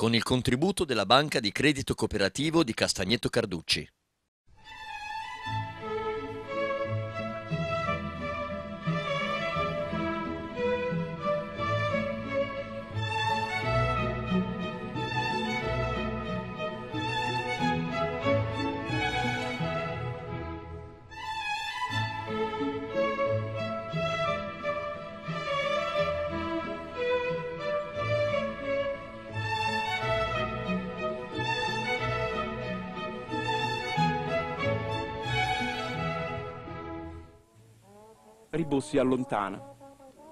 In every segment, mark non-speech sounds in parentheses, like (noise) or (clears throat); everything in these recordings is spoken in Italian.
con il contributo della Banca di Credito Cooperativo di Castagneto Carducci. si allontana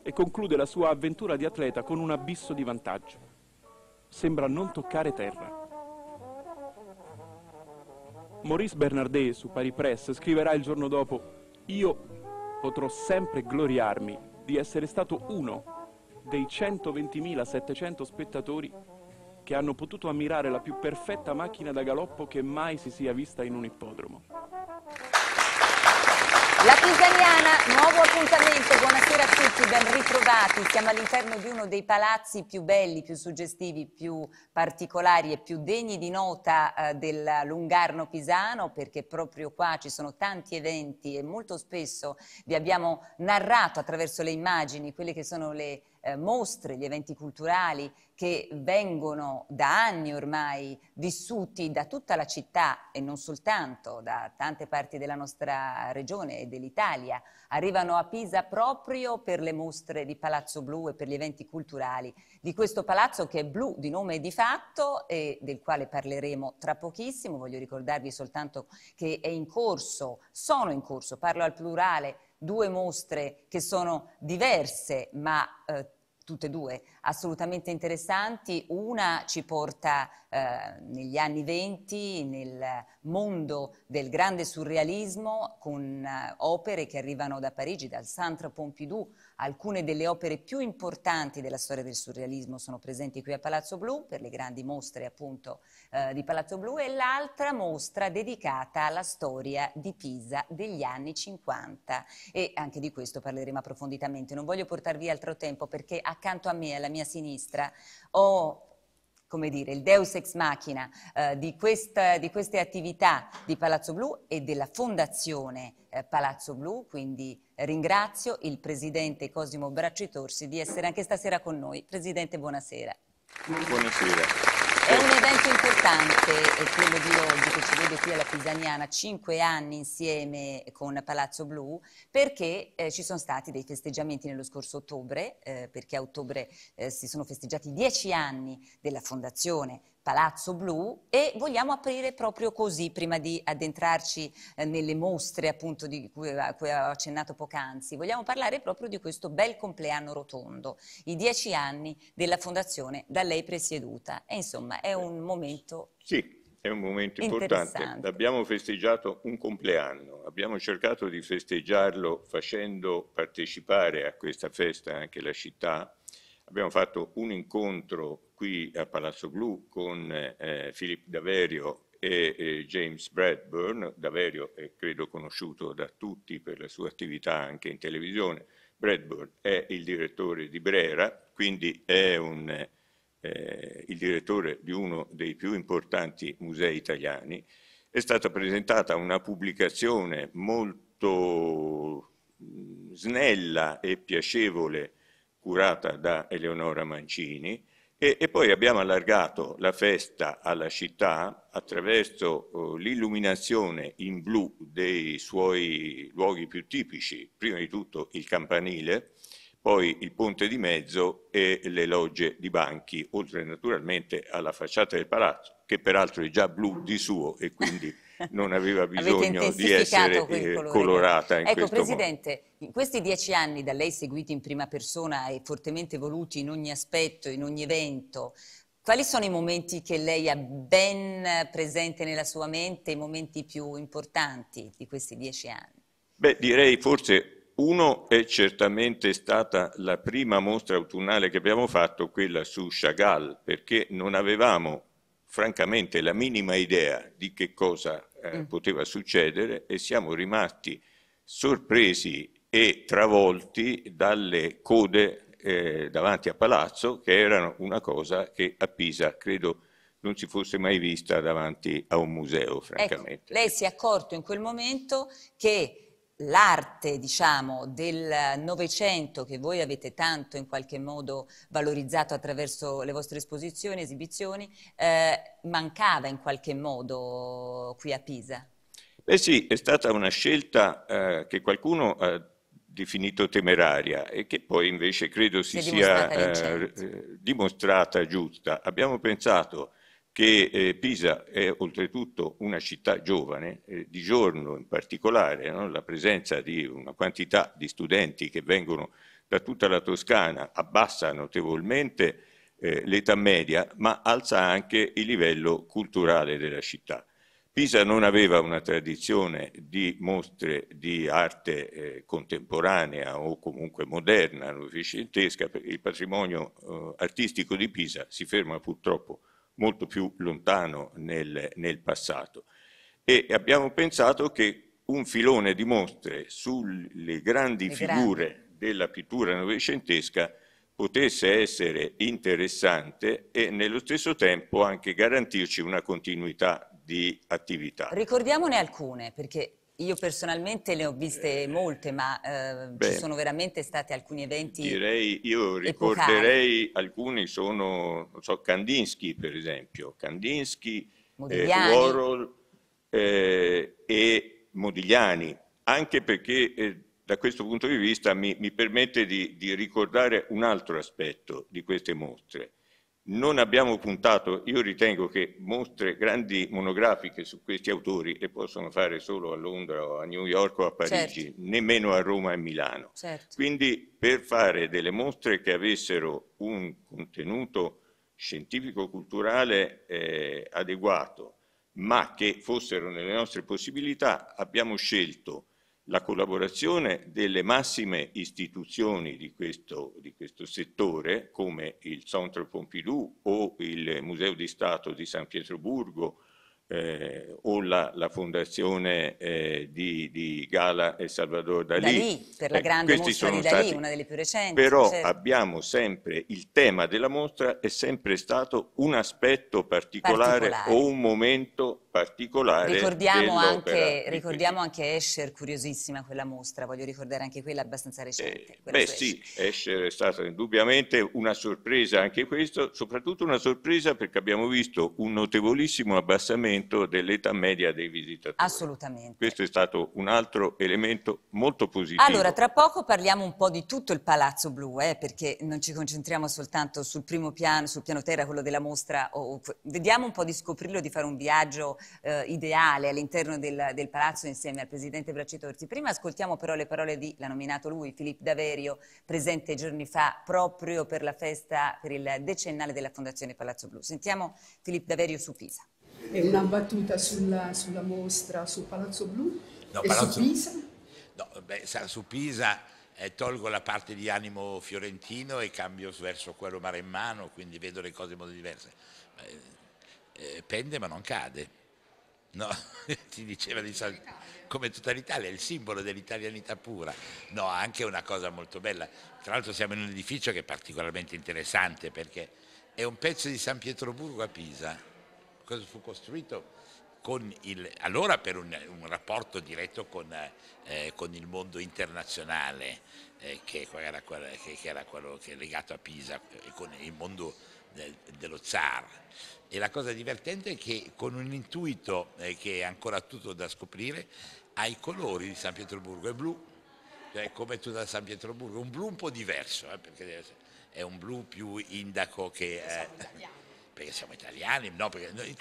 e conclude la sua avventura di atleta con un abisso di vantaggio. Sembra non toccare terra. Maurice Bernardet su Paris Press scriverà il giorno dopo «Io potrò sempre gloriarmi di essere stato uno dei 120.700 spettatori che hanno potuto ammirare la più perfetta macchina da galoppo che mai si sia vista in un ippodromo». La Pisaniana, nuovo appuntamento, buonasera a tutti, ben ritrovati. Siamo all'interno di uno dei palazzi più belli, più suggestivi, più particolari e più degni di nota eh, del Lungarno Pisano perché proprio qua ci sono tanti eventi e molto spesso vi abbiamo narrato attraverso le immagini quelle che sono le eh, mostre, gli eventi culturali che vengono da anni ormai vissuti da tutta la città e non soltanto, da tante parti della nostra regione e dell'Italia, arrivano a Pisa proprio per le mostre di Palazzo Blu e per gli eventi culturali di questo palazzo che è blu di nome e di fatto e del quale parleremo tra pochissimo. Voglio ricordarvi soltanto che è in corso, sono in corso, parlo al plurale, due mostre che sono diverse ma eh, tutte e due assolutamente interessanti. Una ci porta eh, negli anni venti nel mondo del grande surrealismo con eh, opere che arrivano da Parigi, dal Centre Pompidou. Alcune delle opere più importanti della storia del surrealismo sono presenti qui a Palazzo Blu per le grandi mostre appunto eh, di Palazzo Blu e l'altra mostra dedicata alla storia di Pisa degli anni 50 e anche di questo parleremo approfonditamente. Non voglio portarvi altro tempo perché accanto a me alla mia mia sinistra, ho come dire, il deus ex machina eh, di, questa, di, queste attività di Palazzo Blu e della Fondazione eh, Palazzo Blu, quindi ringrazio il Presidente Cosimo Bracci Torsi di essere anche stasera con noi. Presidente, buonasera. Buonasera. È un evento importante quello di oggi che ci vede qui alla Pisaniana, cinque anni insieme con Palazzo Blu, perché eh, ci sono stati dei festeggiamenti nello scorso ottobre, eh, perché a ottobre eh, si sono festeggiati dieci anni della fondazione Palazzo Blu e vogliamo aprire proprio così, prima di addentrarci eh, nelle mostre appunto di cui, cui ho accennato poc'anzi, vogliamo parlare proprio di questo bel compleanno rotondo, i dieci anni della fondazione da lei presieduta. E insomma è un momento... Sì, è un momento importante. Abbiamo festeggiato un compleanno, abbiamo cercato di festeggiarlo facendo partecipare a questa festa anche la città Abbiamo fatto un incontro qui a Palazzo Blu con eh, Philip Daverio e eh, James Bradburn. Daverio è credo conosciuto da tutti per la sua attività anche in televisione. Bradburn è il direttore di Brera, quindi è un, eh, il direttore di uno dei più importanti musei italiani. È stata presentata una pubblicazione molto mm, snella e piacevole curata da Eleonora Mancini, e, e poi abbiamo allargato la festa alla città attraverso eh, l'illuminazione in blu dei suoi luoghi più tipici, prima di tutto il campanile, poi il ponte di mezzo e le logge di banchi, oltre naturalmente alla facciata del palazzo, che peraltro è già blu di suo e quindi non aveva bisogno di essere eh, colorata in ecco, Presidente, modo. in questi dieci anni da lei seguiti in prima persona e fortemente voluti in ogni aspetto, in ogni evento, quali sono i momenti che lei ha ben presente nella sua mente, i momenti più importanti di questi dieci anni? Beh, direi forse uno è certamente stata la prima mostra autunnale che abbiamo fatto, quella su Chagall, perché non avevamo francamente la minima idea di che cosa eh, mm. poteva succedere e siamo rimasti sorpresi e travolti dalle code eh, davanti a Palazzo che erano una cosa che a Pisa credo non si fosse mai vista davanti a un museo, ecco, francamente. Ecco, lei si è accorto in quel momento che l'arte diciamo, del Novecento che voi avete tanto in qualche modo valorizzato attraverso le vostre esposizioni, esibizioni, eh, mancava in qualche modo qui a Pisa? Beh sì, è stata una scelta eh, che qualcuno ha definito temeraria e che poi invece credo si, si sia dimostrata, eh, eh, dimostrata giusta. Abbiamo pensato che eh, Pisa è oltretutto una città giovane, eh, di giorno in particolare no? la presenza di una quantità di studenti che vengono da tutta la Toscana abbassa notevolmente eh, l'età media, ma alza anche il livello culturale della città. Pisa non aveva una tradizione di mostre di arte eh, contemporanea o comunque moderna, novecentesca, il patrimonio eh, artistico di Pisa si ferma purtroppo molto più lontano nel, nel passato. E abbiamo pensato che un filone di mostre sulle grandi Le figure grandi. della pittura novecentesca potesse essere interessante e nello stesso tempo anche garantirci una continuità di attività. Ricordiamone alcune, perché io personalmente ne ho viste eh, molte, ma eh, Beh, ci sono veramente stati alcuni eventi. Direi, io ricorderei epocali. alcuni sono, non so, Kandinsky per esempio, Kandinsky, eh, Warhol eh, e Modigliani, anche perché eh, da questo punto di vista mi, mi permette di, di, ricordare un altro aspetto di queste mostre, non abbiamo puntato, io ritengo che mostre grandi monografiche su questi autori le possono fare solo a Londra o a New York o a Parigi, certo. nemmeno a Roma e Milano. Certo. Quindi per fare delle mostre che avessero un contenuto scientifico-culturale eh, adeguato, ma che fossero nelle nostre possibilità, abbiamo scelto la collaborazione delle massime istituzioni di questo, di questo settore, come il Centro Pompidou o il Museo di Stato di San Pietroburgo eh, o la, la fondazione eh, di, di, Gala e Salvador Dalì. Dalì per la ecco, grande eh, mostra di Dalì, stati, una delle più recenti. Però certo. abbiamo sempre, il tema della mostra è sempre stato un aspetto particolare, particolare. o un momento particolare ricordiamo anche, ricordiamo anche Escher, curiosissima quella mostra, voglio ricordare anche quella abbastanza recente. Eh, quella beh sì, Escher è stata indubbiamente una sorpresa anche questo, soprattutto una sorpresa perché abbiamo visto un notevolissimo abbassamento l'aumento dell'età media dei visitatori. Assolutamente. Questo è stato un altro elemento molto positivo. Allora, tra poco parliamo un po' di tutto il Palazzo Blu, eh, perché non ci concentriamo soltanto sul primo piano, sul piano terra, quello della mostra. O, vediamo un po' di scoprirlo, di fare un viaggio eh, ideale all'interno del, del, Palazzo insieme al Presidente Bracito Orsi. Prima ascoltiamo però le parole di, l'ha nominato lui, Filippo Daverio, presente giorni fa proprio per la festa, per il decennale della Fondazione Palazzo Blu. Sentiamo Filippo Daverio su Pisa è una battuta sulla, sulla mostra su Palazzo Blu no, e Palazzo... su Pisa? No, beh, su Pisa eh, tolgo la parte di animo fiorentino e cambio verso quello maremmano, quindi vedo le cose in modo diverso. Eh, eh, pende ma non cade. No, (laughs) ti diceva di San... come tutta l'Italia, è il simbolo dell'italianità pura. No, anche una cosa molto bella. Tra l'altro siamo in un edificio che è particolarmente interessante perché è un pezzo di San Pietroburgo a Pisa cosa fu costruito il, allora per un, un, rapporto diretto con, eh, con il mondo internazionale eh, che, era, che, che, era, quello che è legato a Pisa e eh, con il mondo del, dello zar. E la cosa divertente è che con un intuito eh, che è ancora tutto da scoprire, ha i colori di San Pietroburgo, è blu, cioè come tutto da San Pietroburgo, un blu un po' diverso, eh, perché è un blu più indaco che perché siamo italiani, no, perché noi,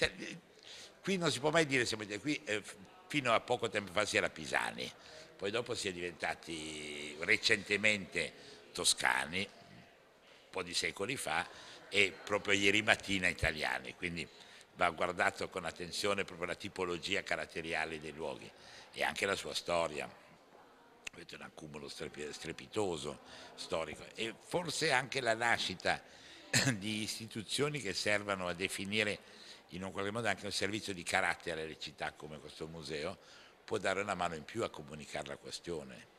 qui non si può mai dire siamo italiani, qui eh, fino a poco tempo fa si era pisani, poi dopo si è diventati recentemente toscani, un po' di secoli fa, e proprio ieri mattina italiani, quindi va guardato con attenzione proprio la tipologia caratteriale dei luoghi e anche la sua storia. Questo è un accumulo strepitoso, storico, e forse anche la nascita (coughs) di istituzioni che servano a definire in un qualche modo anche un servizio di carattere alle città come questo museo, può dare una mano in più a comunicare la questione.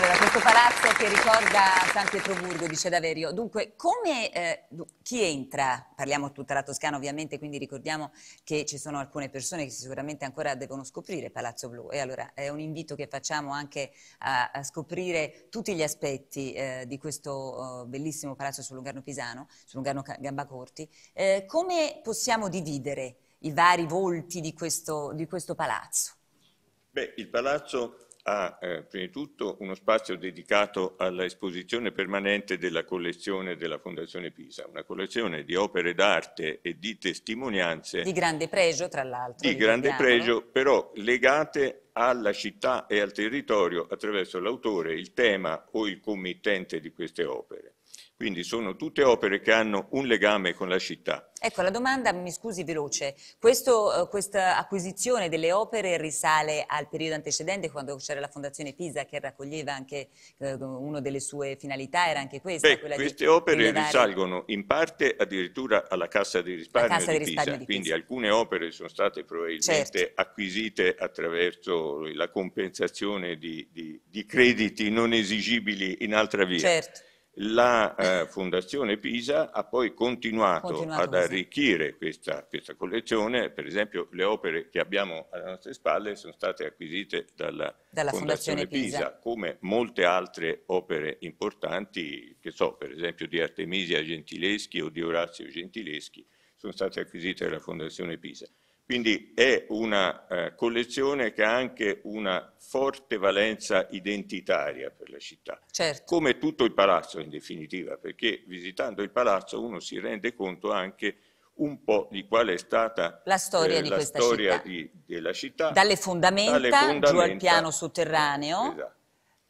Allora, questo palazzo che ricorda San Pietroburgo, dice Daverio. Dunque, come eh, chi entra? Parliamo tutta la Toscana ovviamente, quindi ricordiamo che ci sono alcune persone che sicuramente ancora devono scoprire Palazzo Blu e allora è un invito che facciamo anche a, a scoprire tutti gli aspetti eh, di questo eh, bellissimo palazzo sul Lungarno Pisano, sul Lungarno Gambacorti. Eh, come possiamo dividere i vari volti di questo, di questo palazzo? Beh, il palazzo ha eh, prima di tutto uno spazio dedicato all'esposizione permanente della collezione della Fondazione Pisa, una collezione di opere d'arte e di testimonianze. Di grande pregio, tra l'altro. Di grande pregio, però legate alla città e al territorio attraverso l'autore, il tema o il committente di queste opere. Quindi sono tutte opere che hanno un legame con la città. Ecco, la domanda, mi scusi, veloce. Questo, eh, questa acquisizione delle opere risale al periodo antecedente, quando c'era la Fondazione Pisa, che raccoglieva anche, eh, una delle sue finalità era anche questa. Beh, queste di, opere rilevare... risalgono in parte addirittura alla Cassa di Risparmio, Cassa di, di, risparmio Pisa, di, Pisa, Quindi alcune opere sono state probabilmente certo. acquisite attraverso la compensazione di, crediti non esigibili in altra via. Certo. La eh, Fondazione Pisa ha poi continuato, continuato ad arricchire questa, questa, collezione, per esempio le opere che abbiamo alle nostre spalle sono state acquisite dalla, dalla Fondazione, Fondazione Pisa, Pisa, come molte altre opere importanti, che so, per esempio di Artemisia Gentileschi o di Orazio Gentileschi, sono state acquisite dalla Fondazione Pisa. Quindi è una eh, collezione che ha anche una forte valenza identitaria per la città, certo. come tutto il palazzo in definitiva, perché visitando il palazzo uno si rende conto anche un po' di qual è stata la storia, eh, di la storia città. Di, della città. Dalle fondamenta, dalle fondamenta, giù al piano sotterraneo. Esatto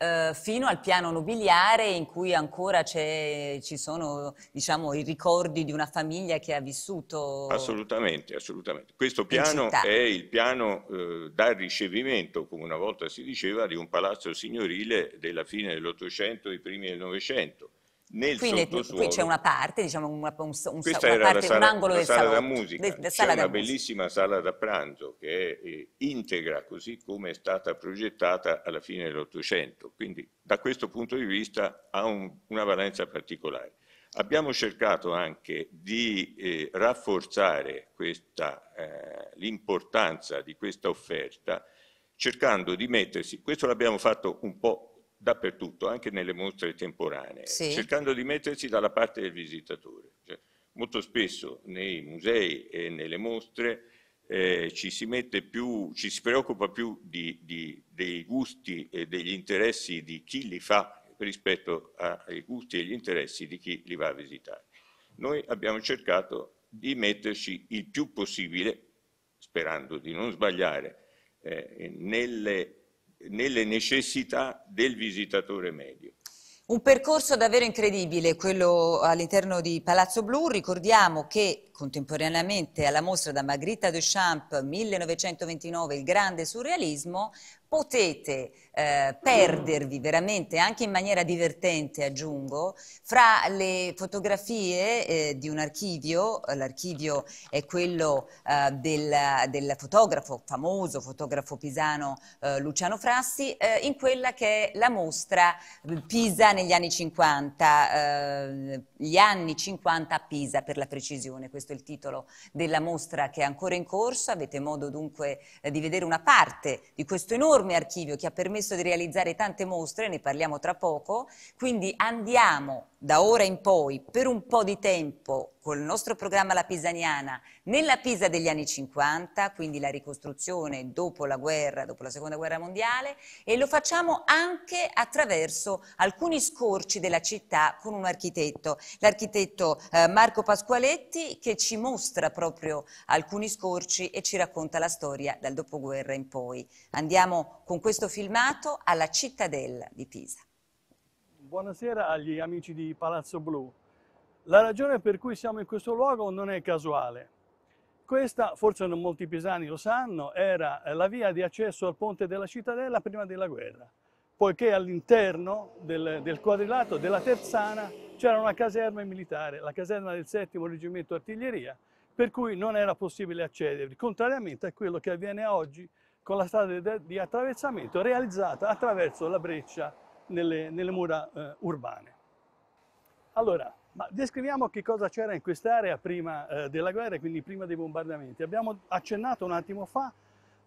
eh, fino al piano nobiliare in cui ancora ci sono diciamo, i ricordi di una famiglia che ha vissuto. Assolutamente, assolutamente. Questo piano è il piano eh, da ricevimento, come una volta si diceva, di un palazzo signorile della fine dell'Ottocento e i primi del Novecento nel Quindi qui c'è una parte, diciamo una, un, un, una parte, sala, un angolo del sala salotto, da musica, del, c'è una bellissima sala da pranzo che è, è eh, integra così come è stata progettata alla fine dell'Ottocento, quindi da questo punto di vista ha un, una valenza particolare. Abbiamo cercato anche di eh, rafforzare eh, l'importanza di questa offerta cercando di mettersi, questo l'abbiamo fatto un po' dappertutto, anche nelle mostre temporanee, sì. cercando di mettersi dalla parte del visitatore. Cioè, molto spesso nei musei e nelle mostre eh, ci, si più, ci, si preoccupa più di, di, dei gusti e degli interessi di chi li fa rispetto ai gusti e agli interessi di chi li va a visitare. Noi abbiamo cercato di metterci il più possibile, sperando di non sbagliare, eh, nelle nelle necessità del visitatore medio. Un percorso davvero incredibile, quello all'interno di Palazzo Blu. Ricordiamo che contemporaneamente alla mostra da Magritte Duchamp 1929 Il grande surrealismo, potete eh, perdervi veramente, anche in maniera divertente aggiungo, fra le fotografie eh, di un archivio, l'archivio è quello eh, del, del, fotografo, famoso fotografo pisano eh, Luciano Frassi, eh, in quella che è la mostra Pisa negli anni 50, eh, gli anni 50 a Pisa per la precisione, Questo questo è il titolo della mostra che è ancora in corso, avete modo dunque eh, di vedere una parte di questo enorme archivio che ha permesso di realizzare tante mostre, ne parliamo tra poco, quindi andiamo da ora in poi per un po' di tempo col nostro programma La Pisaniana nella Pisa degli anni 50, quindi la ricostruzione dopo la guerra, dopo la seconda guerra mondiale e lo facciamo anche attraverso alcuni scorci della città con un architetto, l'architetto eh, Marco Pasqualetti che ci mostra proprio alcuni scorci e ci racconta la storia dal dopoguerra in poi. Andiamo con questo filmato alla cittadella di Pisa. Buonasera agli amici di Palazzo Blu. La ragione per cui siamo in questo luogo non è casuale. Questa, forse non molti pisani lo sanno, era la via di accesso al ponte della cittadella prima della guerra, poiché all'interno del, del quadrilato della Terzana c'era una caserma militare, la caserma del settimo Reggimento Artiglieria, per cui non era possibile accedervi, contrariamente a quello che avviene oggi con la strada di attraversamento realizzata attraverso la breccia nelle, nelle mura eh, urbane. Allora, ma descriviamo che cosa c'era in quest'area prima eh, della guerra, e quindi prima dei bombardamenti. Abbiamo accennato un attimo fa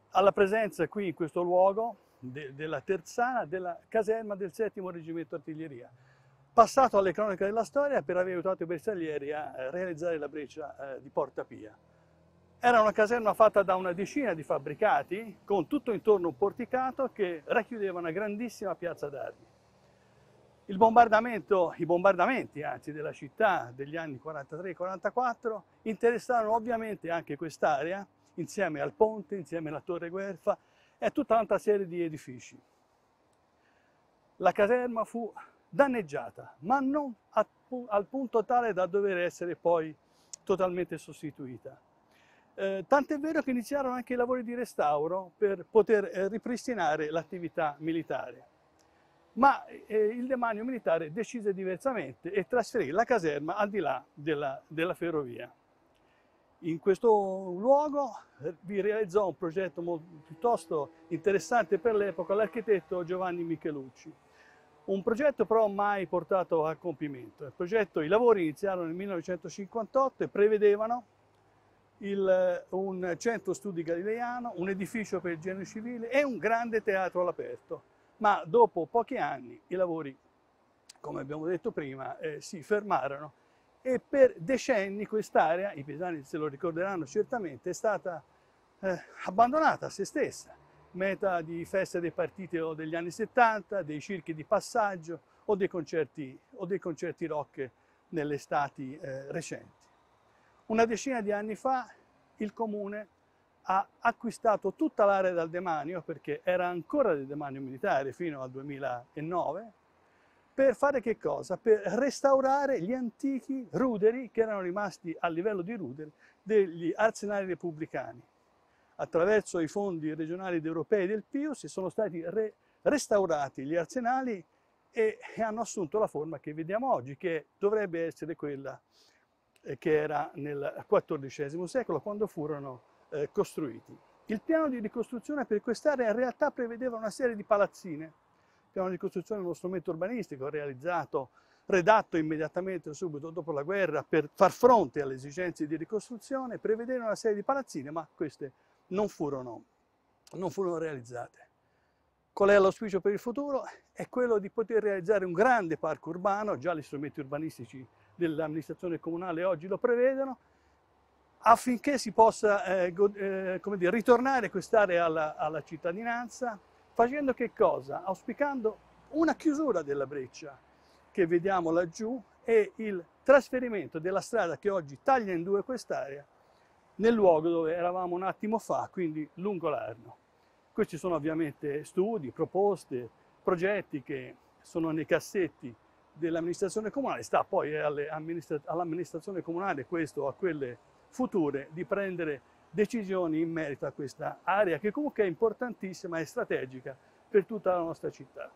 alla presenza qui in questo luogo de della Terzana, della caserma del settimo Reggimento Artiglieria, passato alle cronache della storia per aver aiutato i bersaglieri a eh, realizzare la breccia eh, di Porta Pia. Era una caserma fatta da una decina di fabbricati, con tutto intorno un porticato che racchiudeva una grandissima piazza d'armi. Il bombardamento, i bombardamenti anzi della città degli anni 43-44 interessarono ovviamente anche quest'area, insieme al ponte, insieme alla torre Guerfa e a tutta un'altra serie di edifici. La caserma fu danneggiata, ma non al punto tale da dover essere poi totalmente sostituita. Eh, tant'è vero che iniziarono anche i lavori di restauro per poter eh, ripristinare l'attività militare ma eh, il demanio militare decise diversamente e trasferì la caserma al di là della, della ferrovia. In questo luogo eh, vi realizzò un progetto molto, piuttosto interessante per l'epoca l'architetto Giovanni Michelucci. Un progetto però mai portato a compimento. Progetto, I lavori iniziarono nel 1958 e prevedevano il, un centro studi galileiano, un edificio per il genio civile e un grande teatro all'aperto ma dopo pochi anni i lavori, come abbiamo detto prima, eh, si fermarono e per decenni quest'area, i pisani se lo ricorderanno certamente, è stata eh, abbandonata a se stessa, meta di feste dei partiti o degli anni 70, dei circhi di passaggio o dei concerti, o dei concerti rock nelle estati eh, recenti. Una decina di anni fa il comune ha acquistato tutta l'area dal demanio, perché era ancora del demanio militare fino al 2009, per fare che cosa? Per restaurare gli antichi ruderi che erano rimasti a livello di ruderi degli arsenali repubblicani. Attraverso i fondi regionali ed europei del Pio si sono stati re restaurati gli arsenali e hanno assunto la forma che vediamo oggi, che dovrebbe essere quella eh, che era nel XIV secolo, quando furono eh, costruiti. Il piano di ricostruzione per quest'area in realtà prevedeva una serie di palazzine. Il piano di ricostruzione è uno strumento urbanistico realizzato, redatto immediatamente subito dopo la guerra per far fronte alle esigenze di ricostruzione, prevedeva una serie di palazzine, ma queste non furono, non furono realizzate. Qual è l'auspicio per il futuro? È quello di poter realizzare un grande parco urbano, già gli strumenti urbanistici dell'amministrazione comunale oggi lo prevedono, affinché si possa eh, eh, dire, ritornare quest'area alla, alla, cittadinanza, facendo che cosa? Auspicando una chiusura della breccia che vediamo laggiù e il trasferimento della strada che oggi taglia in due quest'area nel luogo dove eravamo un attimo fa, quindi lungo l'Arno. Questi sono ovviamente studi, proposte, progetti che sono nei cassetti dell'amministrazione comunale, sta poi all'amministrazione comunale questo o a quelle future di prendere decisioni in merito a questa area che comunque è importantissima e strategica per tutta la nostra città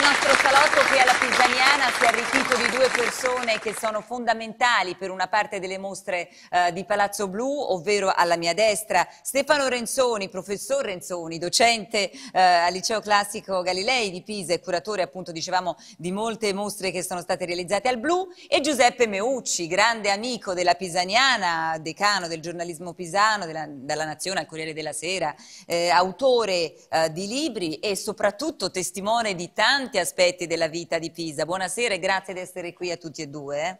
il nostro salotto qui alla Pisaniana si è arricchito di due persone che sono fondamentali per una parte delle mostre eh, di Palazzo Blu, ovvero alla mia destra Stefano Renzoni, professor Renzoni, docente eh, al Liceo Classico Galilei di Pisa e curatore appunto dicevamo di molte mostre che sono state realizzate al Blu e Giuseppe Meucci, grande amico della Pisaniana, decano del giornalismo pisano, della, dalla Nazione al Corriere della Sera, eh, autore eh, di libri e soprattutto testimone di tanti tanti aspetti della vita di Pisa. Buonasera e grazie di essere qui a tutti e due. Eh.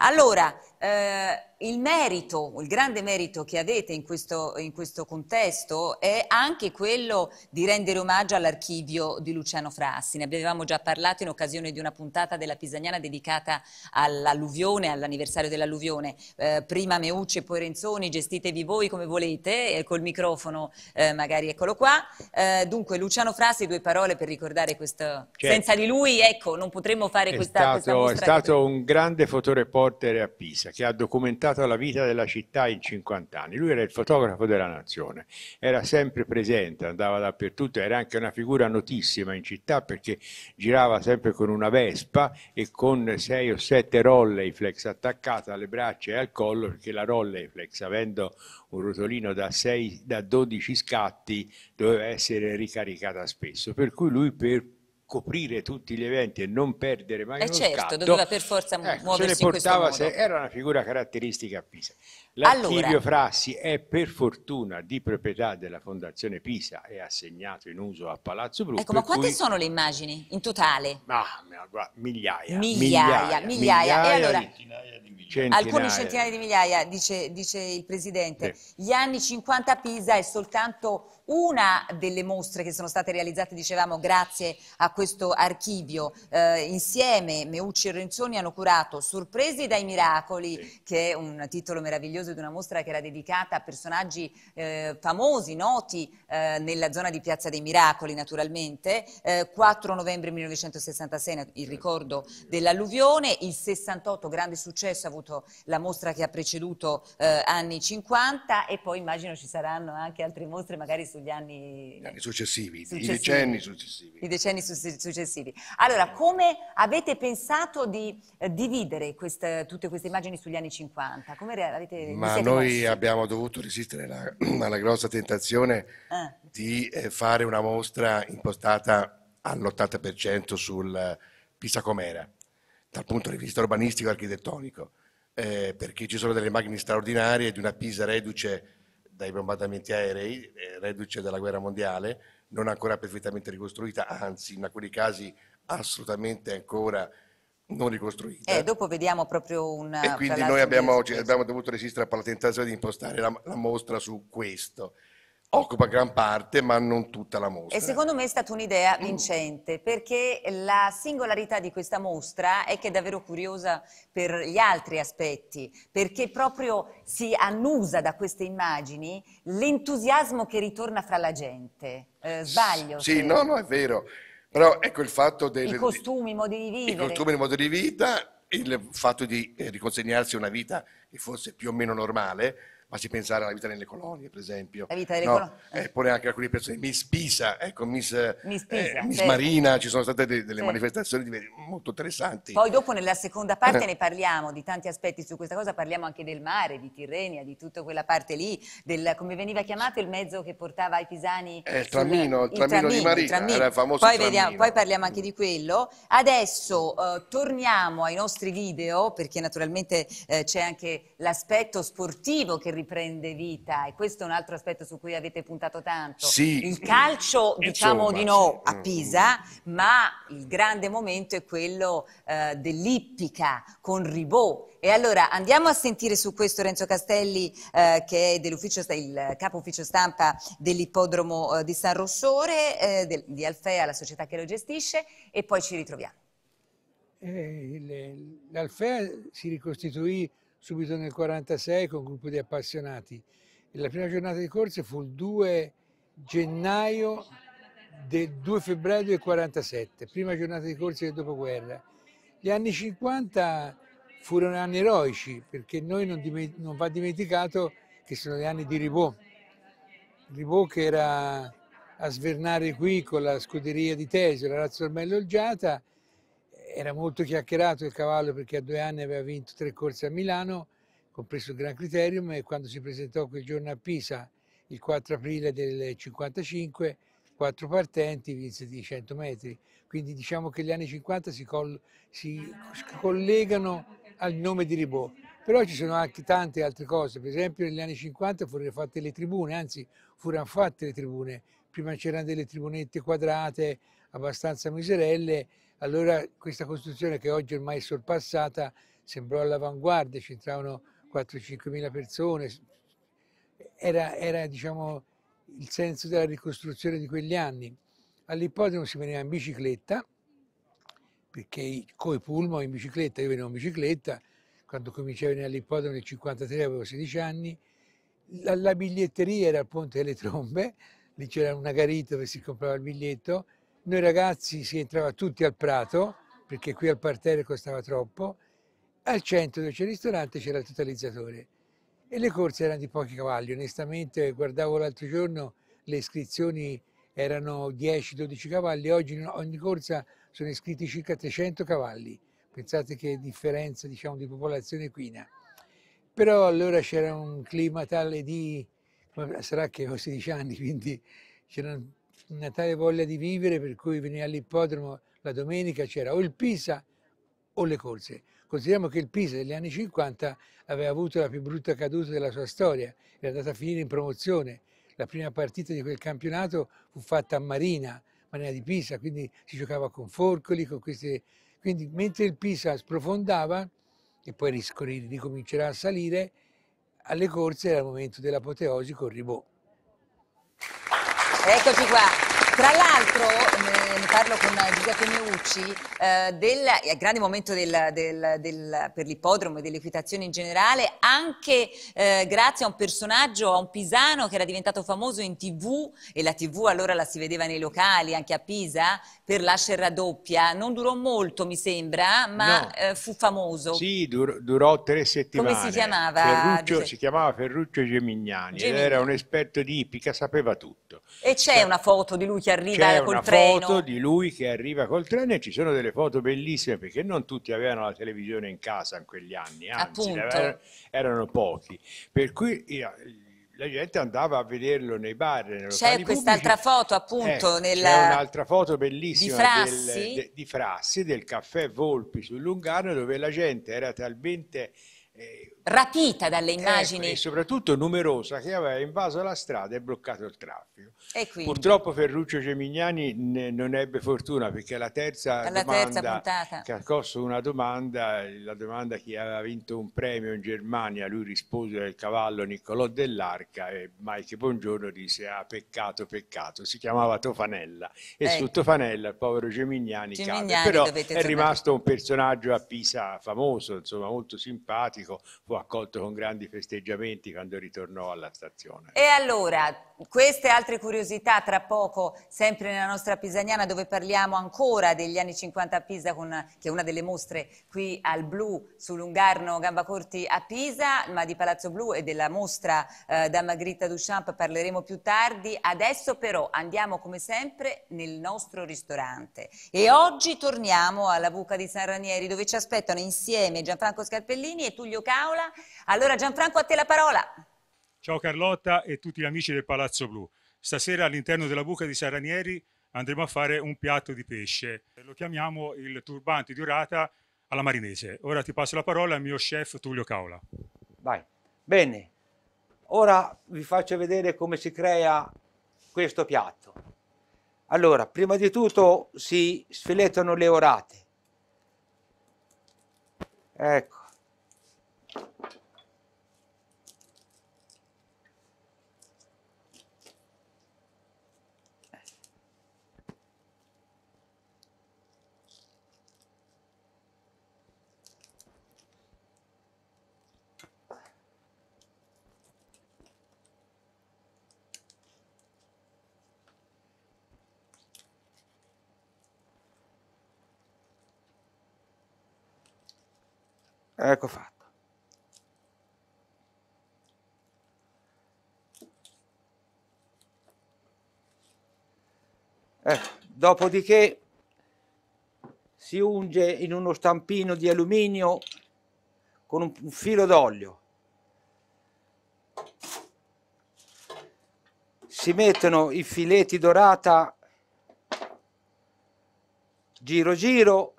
Allora, eh, il merito, il grande merito che avete in questo, in questo contesto è anche quello di rendere omaggio all'archivio di Luciano Frassi. Ne avevamo già parlato in occasione di una puntata della Pisaniana dedicata all'alluvione, all'anniversario dell'alluvione. Eh, prima Meucci e poi Renzoni, gestitevi voi come volete, eh, col microfono eh, magari eccolo qua. Eh, dunque Luciano Frassi, due parole per ricordare questo. Certo. Senza di lui, ecco, non potremmo fare è questa, stato, questa È stato un grande fotoreporter a Pisa che ha documentato la vita della città in 50 anni. Lui era il fotografo della nazione, era sempre presente, andava dappertutto, era anche una figura notissima in città perché girava sempre con una Vespa e con sei o sette Rolley flex attaccate alle braccia e al collo perché la Rolley flex avendo un rotolino da, sei, da 12 scatti doveva essere ricaricata spesso, per cui lui per coprire tutti gli eventi e non perdere mai eh uno certo, scatto, doveva per forza ecco, muoversi se ne portava, se, era una figura caratteristica a Pisa. L'archivio allora, Frassi è per fortuna di proprietà della Fondazione Pisa e assegnato in uso a Palazzo Blu. Ecco, ma quante cui... sono le immagini in totale? Ah, migliaia, migliaia, migliaia, migliaia. E allora, centinaia di migliaia. centinaia di migliaia, dice, dice il Presidente. Eh. Gli anni 50 a Pisa è soltanto una delle mostre che sono state realizzate, dicevamo, grazie a questo archivio. Eh, insieme Meucci e Renzoni hanno curato Sorpresi dai miracoli, eh. che è un titolo meraviglioso meraviglioso di una mostra che era dedicata a personaggi eh, famosi, noti eh, nella zona di Piazza dei Miracoli naturalmente, eh, 4 novembre 1966 il ricordo dell'alluvione, il 68 grande successo ha avuto la mostra che ha preceduto eh, anni 50 e poi immagino ci saranno anche altre mostre magari sugli anni, anni successivi, successivi, i decenni successivi. I decenni successivi. Allora, come avete pensato di eh, dividere questa, tutte queste immagini sugli anni 50? Come avete ma noi mossi. abbiamo dovuto resistere alla, (clears throat) alla grossa tentazione ah. di eh, fare una mostra impostata all'80% sul eh, Pisa Com'era, dal punto di vista urbanistico e architettonico, eh, perché ci sono delle immagini straordinarie di una Pisa reduce dai bombardamenti aerei, reduce dalla guerra mondiale, non ancora perfettamente ricostruita, anzi in alcuni casi assolutamente ancora non ricostruita. E eh, dopo vediamo proprio un... E quindi cioè, noi abbiamo, oggi, abbiamo, dovuto resistere alla tentazione di impostare la, la mostra su questo occupa gran parte ma non tutta la mostra. E secondo me è stata un'idea mm. vincente perché la singolarità di questa mostra è che è davvero curiosa per gli altri aspetti, perché proprio si annusa da queste immagini l'entusiasmo che ritorna fra la gente. Eh, sbaglio? Sì, se... no, no, è vero. Però ecco il fatto del... costumi, i modi di vivere. I costumi, i modi di vita, il fatto di eh, riconsegnarsi una vita che fosse più o meno normale, basti pensare alla vita nelle colonie, per esempio. La vita delle no? colonie. Eh, pure anche alcune persone, Miss Pisa, ecco, Miss, eh, Miss, Pisa, eh, Miss certo. Marina, ci sono state de- delle certo. manifestazioni molto interessanti. Poi dopo nella seconda parte eh. ne parliamo di tanti aspetti su questa cosa, parliamo anche del mare, di Tirrenia, di tutta quella parte lì, del, come veniva chiamato il mezzo che portava i pisani... Eh, il tramino, sul, il, tramino, tramino di Marina, tramino. era il famoso poi, vediamo, poi, parliamo anche di quello. Adesso eh, torniamo ai nostri video, perché naturalmente eh, c'è anche l'aspetto sportivo che riprende vita e questo è un altro aspetto su cui avete puntato tanto. Sì. Il calcio diciamo Insomma, di no sì. a Pisa, mm. ma il grande momento è quello eh, dell'ippica con Ribot. E allora andiamo a sentire su questo Renzo Castelli eh, che è il capo ufficio stampa dell'ippodromo eh, di San Rossore, eh, del, di Alfea, la società che lo gestisce, e poi ci ritroviamo. Eh, l'Alfea si ricostituì subito nel 1946 con un gruppo di appassionati. E la prima giornata di corse fu il 2 gennaio del 2 febbraio del 1947, prima giornata di corse del dopoguerra. Gli anni 50 furono anni eroici perché noi non, non va dimenticato che sono gli anni di Ribot. Ribot che era a svernare qui con la scuderia di Tesio, la razza ormai loggiata, era molto chiacchierato il cavallo perché a due anni aveva vinto tre corse a Milano, compreso il Gran Criterium, e quando si presentò quel giorno a Pisa, il 4 aprile del 1955, quattro partenti vinse di 100 metri. Quindi diciamo che gli anni 50 si, col si collegano al nome di Ribot. Però ci sono anche tante altre cose, per esempio negli anni 50 furono fatte le tribune, anzi furono fatte le tribune, prima c'erano delle tribunette quadrate abbastanza miserelle allora questa costruzione che oggi ormai è sorpassata sembrò all'avanguardia, c'entravano 4-5 mila persone, era, era diciamo, il senso della ricostruzione di quegli anni. All'ippodromo si veniva in bicicletta, perché coi pulmo in bicicletta, io venivo in bicicletta, quando cominciai a venire all'ippodromo nel 1953 avevo 16 anni, la, la biglietteria era al Ponte delle Trombe, lì c'era una garita dove si comprava il biglietto noi ragazzi si entrava tutti al Prato, perché qui al parterre costava troppo, al centro dove c'è il ristorante c'era il totalizzatore e le corse erano di pochi cavalli, onestamente guardavo l'altro giorno le iscrizioni erano 10-12 cavalli, oggi in ogni corsa sono iscritti circa 300 cavalli, pensate che differenza diciamo, di popolazione equina. Però allora c'era un clima tale di, sarà che ho 16 anni, (laughs) quindi c'erano una tale voglia di vivere per cui veniva all'ippodromo la domenica c'era o il Pisa o le corse. Consideriamo che il Pisa degli anni 50 aveva avuto la più brutta caduta della sua storia, era andata a finire in promozione. La prima partita di quel campionato fu fatta a Marina, Marina di Pisa, quindi si giocava con forcoli, con queste... Quindi mentre il Pisa sprofondava e poi ricomincerà a salire, alle corse era il momento dell'apoteosi con Ribot. Eccoci qua. Tra l'altro, eh, ne parlo con eh, Giuseppe Meucci, eh, del grande momento del, del, del, per l'ippodromo e dell'equitazione in generale, anche eh, grazie a un personaggio, a un pisano che era diventato famoso in tv, e la tv allora la si vedeva nei locali, anche a Pisa, per l'ascia raddoppia. Non durò molto, mi sembra, ma no. eh, fu famoso. Sì, dur durò tre settimane. Come si chiamava? Ferruccio, si chiamava Ferruccio Gemignani, Gemignani. era un esperto di ipica, sapeva tutto. E c'è una foto di lui che arriva C'è col treno. C'è una foto di lui che arriva col treno e ci sono delle foto bellissime perché non tutti avevano la televisione in casa in quegli anni, anzi erano, erano pochi. Per cui io, eh, la gente andava a vederlo nei bar. Nei c'è quest'altra foto, appunto. Eh, nel... C'è un'altra foto bellissima di Frassi? Del, de, di Frassi, del caffè Volpi sul Lungano, dove la gente era talmente eh, rapita dalle ecco, immagini. Ecco, e soprattutto numerosa che aveva invaso la strada e bloccato il traffico. E quindi... Purtroppo Ferruccio Gemignani ne, non ebbe fortuna perché la terza, alla domanda, terza puntata calcosso una domanda, la domanda chi aveva vinto un premio in Germania, lui rispose del cavallo Niccolò dell'Arca e Mike Buongiorno disse ah peccato peccato, si chiamava Tofanella e ecco. su Tofanella il povero Gemignani, Gemignani cade, però è rimasto un personaggio a Pisa famoso, insomma molto simpatico, fu accolto con grandi festeggiamenti quando ritornò alla stazione. E allora, queste altre curiosità tra poco, sempre nella nostra Pisaniana, dove parliamo ancora degli anni 50 a Pisa, con, che è una delle mostre qui al Blu, su Lungarno Gambacorti a Pisa, ma di Palazzo Blu e della mostra eh, da Magritta Duchamp parleremo più tardi. Adesso però andiamo come sempre nel nostro ristorante e oggi torniamo alla Buca di San Ranieri, dove ci aspettano insieme Gianfranco Scarpellini e Tullio Caola allora Gianfranco, a te la parola. Ciao Carlotta e tutti gli amici del Palazzo Blu. Stasera all'interno della buca di Saranieri andremo a fare un piatto di pesce. Lo chiamiamo il turbante di orata alla marinese. Ora ti passo la parola al mio chef Tullio Caola. Vai. Bene. Ora vi faccio vedere come si crea questo piatto. Allora, prima di tutto si sfilettano le orate. Ecco. Ecco fatto. Eh, dopodiché si unge in uno stampino di alluminio con un filo d'olio. Si mettono i filetti dorata giro giro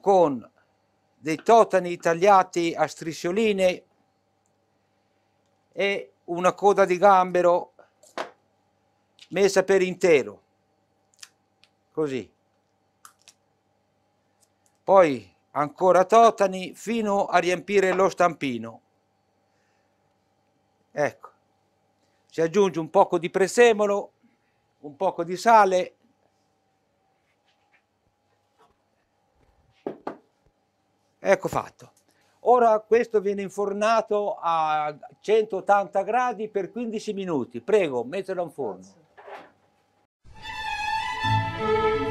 con dei totani tagliati a striscioline e una coda di gambero messa per intero così. Poi ancora totani fino a riempire lo stampino. Ecco, si aggiunge un poco di presemolo, un poco di sale, ecco fatto. Ora questo viene infornato a 180 gradi per 15 minuti, prego, mettilo in forno. Thank you.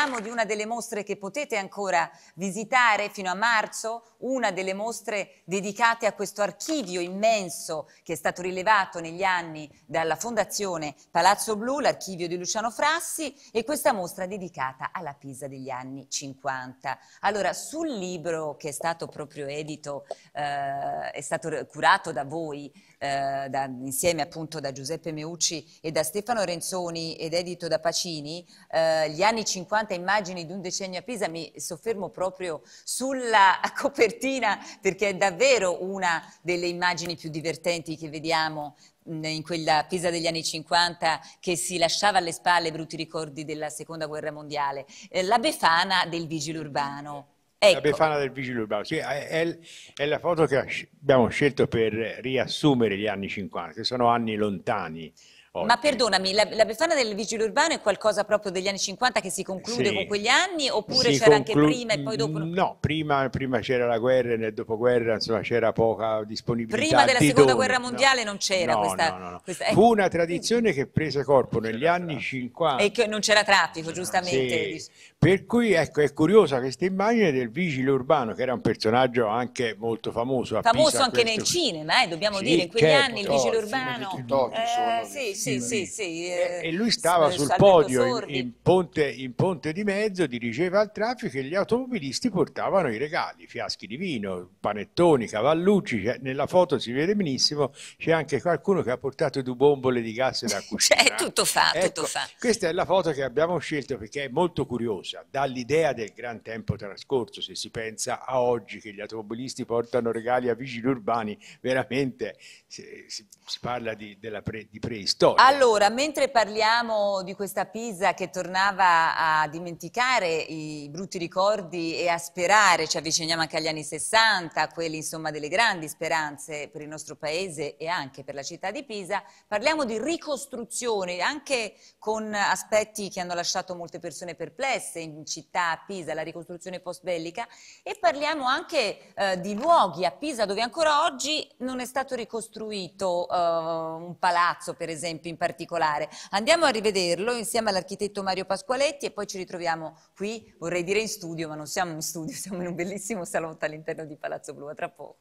parliamo di una delle mostre che potete ancora visitare fino a marzo, una delle mostre dedicate a questo archivio immenso che è stato rilevato negli anni dalla Fondazione Palazzo Blu, l'archivio di Luciano Frassi e questa mostra dedicata alla Pisa degli anni 50. Allora, sul libro che è stato proprio edito, eh, è stato curato da voi, eh, da, insieme appunto da Giuseppe Meucci e da Stefano Renzoni ed edito da Pacini, eh, gli anni 50 immagini di un decennio a Pisa, mi soffermo proprio sulla (laughs) copertina perché è davvero una delle immagini più divertenti che vediamo in quella Pisa degli anni 50 che si lasciava alle spalle brutti ricordi della seconda guerra mondiale, eh, la Befana del vigile urbano. Ecco. La Befana del Vigile Urbano, sì, è, è, la foto che abbiamo scelto per riassumere gli anni 50, che sono anni lontani, Oggi. Ma perdonami, la, la Befana del Vigile Urbano è qualcosa proprio degli anni 50 che si conclude sì. con quegli anni oppure si c'era conclu- anche prima e poi dopo? No, prima, prima, c'era la guerra e nel dopoguerra insomma, c'era poca disponibilità. Prima della seconda doni. guerra mondiale no. non c'era no, questa, no, questa... Eh. Fu una tradizione che prese corpo negli anni traffico. 50. E che non c'era traffico, giustamente. Sì. Per cui ecco, è curiosa questa immagine del Vigile Urbano che era un personaggio anche molto famoso. famoso Pisa, anche questo... nel cinema, eh, dobbiamo sì, dire, in quegli certo, anni il Vigile Urbano... Tutti, eh, sì, sì, sì, sì, eh, e, e, lui stava eh, sul podio in, in, ponte, in, ponte, di mezzo, dirigeva il traffico e gli automobilisti portavano i regali, fiaschi di vino, panettoni, cavallucci. Cioè, nella foto si vede benissimo, c'è anche qualcuno che ha portato due bombole di gas da (laughs) cioè, cucina. cioè, tutto fa, ecco, tutto fa. Questa è la foto che abbiamo scelto perché è molto curiosa, dall'idea del gran tempo trascorso, se si pensa a oggi che gli automobilisti portano regali a vicini urbani, veramente si, si, si parla di, della pre, di preistoria storia. Allora, mentre parliamo di questa Pisa che tornava a dimenticare i brutti ricordi e a sperare, ci avviciniamo anche agli anni 60, quelli insomma delle grandi speranze per il nostro paese e anche per la città di Pisa, parliamo di ricostruzione, anche con aspetti che hanno lasciato molte persone perplesse in città a Pisa, la ricostruzione post bellica e parliamo anche eh, di luoghi a Pisa dove ancora oggi non è stato ricostruito eh, un palazzo per esempio esempio in particolare. Andiamo a rivederlo insieme all'architetto Mario Pasqualetti e poi ci ritroviamo qui, vorrei dire in studio, ma non siamo in studio, (laughs) siamo in un bellissimo salotto all'interno di Palazzo Blu, a tra poco.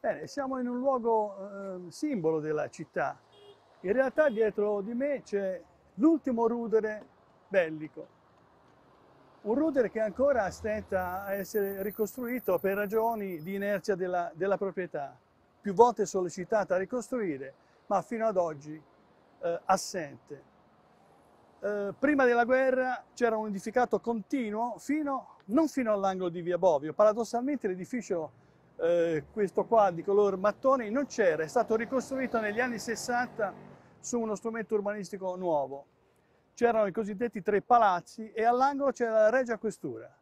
Bene, siamo in un luogo eh, simbolo della città. In realtà dietro di me c'è l'ultimo rudere bellico, un rudere che ancora stenta a essere ricostruito per ragioni di inerzia della, della proprietà, più volte sollecitata a ricostruire, ma fino ad oggi eh, assente. Eh, prima della guerra c'era un edificato continuo, fino, non fino all'angolo di via Bovio. Paradossalmente l'edificio, eh, questo qua di color mattone, non c'era, è stato ricostruito negli anni 60 su uno strumento urbanistico nuovo. C'erano i cosiddetti tre palazzi e all'angolo c'era la Regia Questura.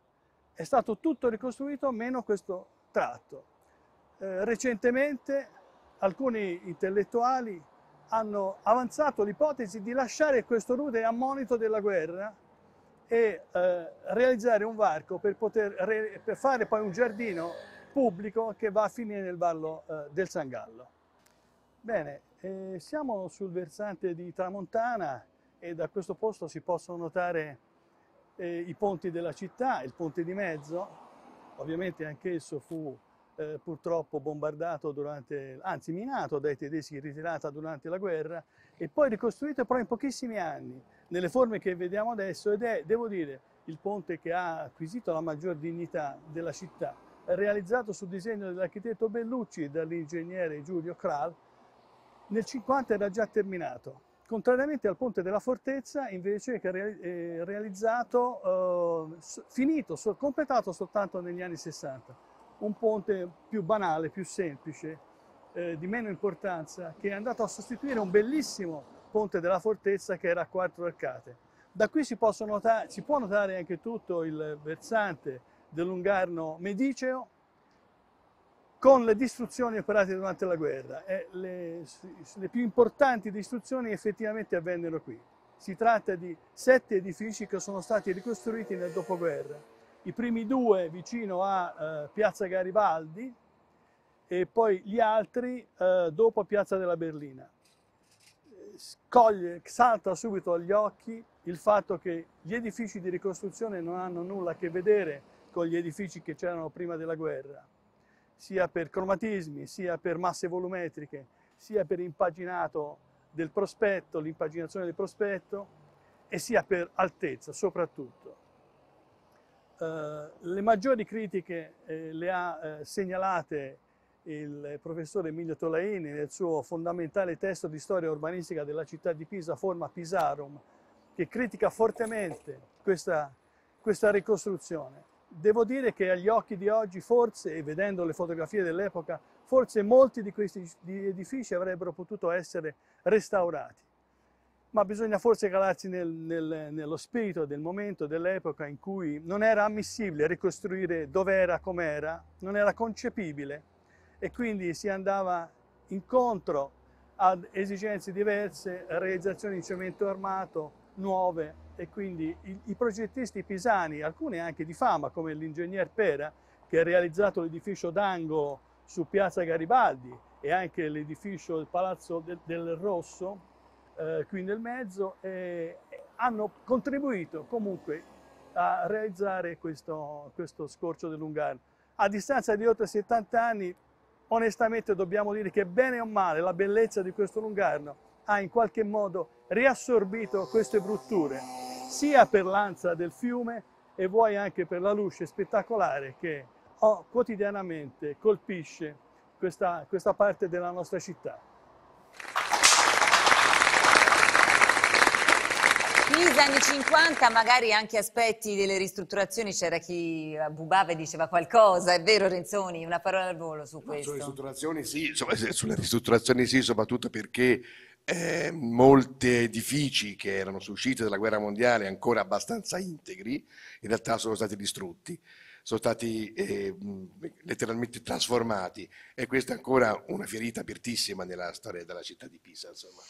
È stato tutto ricostruito meno questo tratto. Eh, recentemente alcuni intellettuali hanno avanzato l'ipotesi di lasciare questo rude ammonito della guerra e eh, realizzare un varco per, poter, per fare poi un giardino pubblico che va a finire nel vallo eh, del Sangallo. Bene, eh, siamo sul versante di Tramontana e da questo posto si possono notare eh, i ponti della città, il ponte di mezzo, ovviamente anch'esso fu eh, purtroppo bombardato durante, anzi minato dai tedeschi, ritirata durante la guerra e poi ricostruito però in pochissimi anni, nelle forme che vediamo adesso ed è, devo dire, il ponte che ha acquisito la maggior dignità della città, realizzato sul disegno dell'architetto Bellucci e dall'ingegnere Giulio Kral, nel 50 era già terminato. Contrariamente al ponte della fortezza, invece, che è eh, realizzato, eh, finito, completato soltanto negli anni 60 un ponte più banale, più semplice, eh, di meno importanza, che è andato a sostituire un bellissimo ponte della fortezza che era a quattro arcate. Da qui si, notare, si può notare anche tutto il versante dell'Ungarno mediceo con le distruzioni operate durante la guerra. Eh, le, le più importanti distruzioni effettivamente avvennero qui. Si tratta di sette edifici che sono stati ricostruiti nel dopoguerra i primi due vicino a eh, Piazza Garibaldi e poi gli altri eh, dopo Piazza della Berlina. Coglie, salta subito agli occhi il fatto che gli edifici di ricostruzione non hanno nulla a che vedere con gli edifici che c'erano prima della guerra, sia per cromatismi, sia per masse volumetriche, sia per impaginato del prospetto, l'impaginazione del prospetto, e sia per altezza soprattutto. Eh, le maggiori critiche eh, le ha eh, segnalate il professore Emilio Tolaini nel suo fondamentale testo di storia urbanistica della città di Pisa, Forma Pisarum, che critica fortemente questa, questa ricostruzione. Devo dire che agli occhi di oggi forse, e vedendo le fotografie dell'epoca, forse molti di questi edifici avrebbero potuto essere restaurati ma bisogna forse calarsi nel, nel, nello spirito del momento, dell'epoca in cui non era ammissibile ricostruire dov'era, com'era, non era concepibile e quindi si andava incontro ad esigenze diverse, realizzazioni in cemento armato nuove e quindi i, i progettisti pisani, alcuni anche di fama come l'ingegner Pera che ha realizzato l'edificio d'angolo su Piazza Garibaldi e anche l'edificio del Palazzo del, del Rosso eh, qui nel mezzo e hanno contribuito comunque a realizzare questo, questo scorcio dell'Ungarno. A distanza di oltre 70 anni, onestamente dobbiamo dire che bene o male la bellezza di questo Lungarno ha in qualche modo riassorbito queste brutture, sia per l'anza del fiume e vuoi anche per la luce spettacolare che oh, quotidianamente colpisce questa, questa parte della nostra città. Pisa anni 50, magari anche aspetti delle ristrutturazioni, c'era chi bubava e diceva qualcosa, è vero Renzoni? Una parola al volo su questo. No, sulle ristrutturazioni sì, insomma, sulle ristrutturazioni sì, soprattutto perché eh, molti edifici che erano usciti dalla guerra mondiale ancora abbastanza integri, in realtà sono stati distrutti, sono stati eh, letteralmente trasformati e questa è ancora una ferita apertissima nella storia della città di Pisa. Insomma.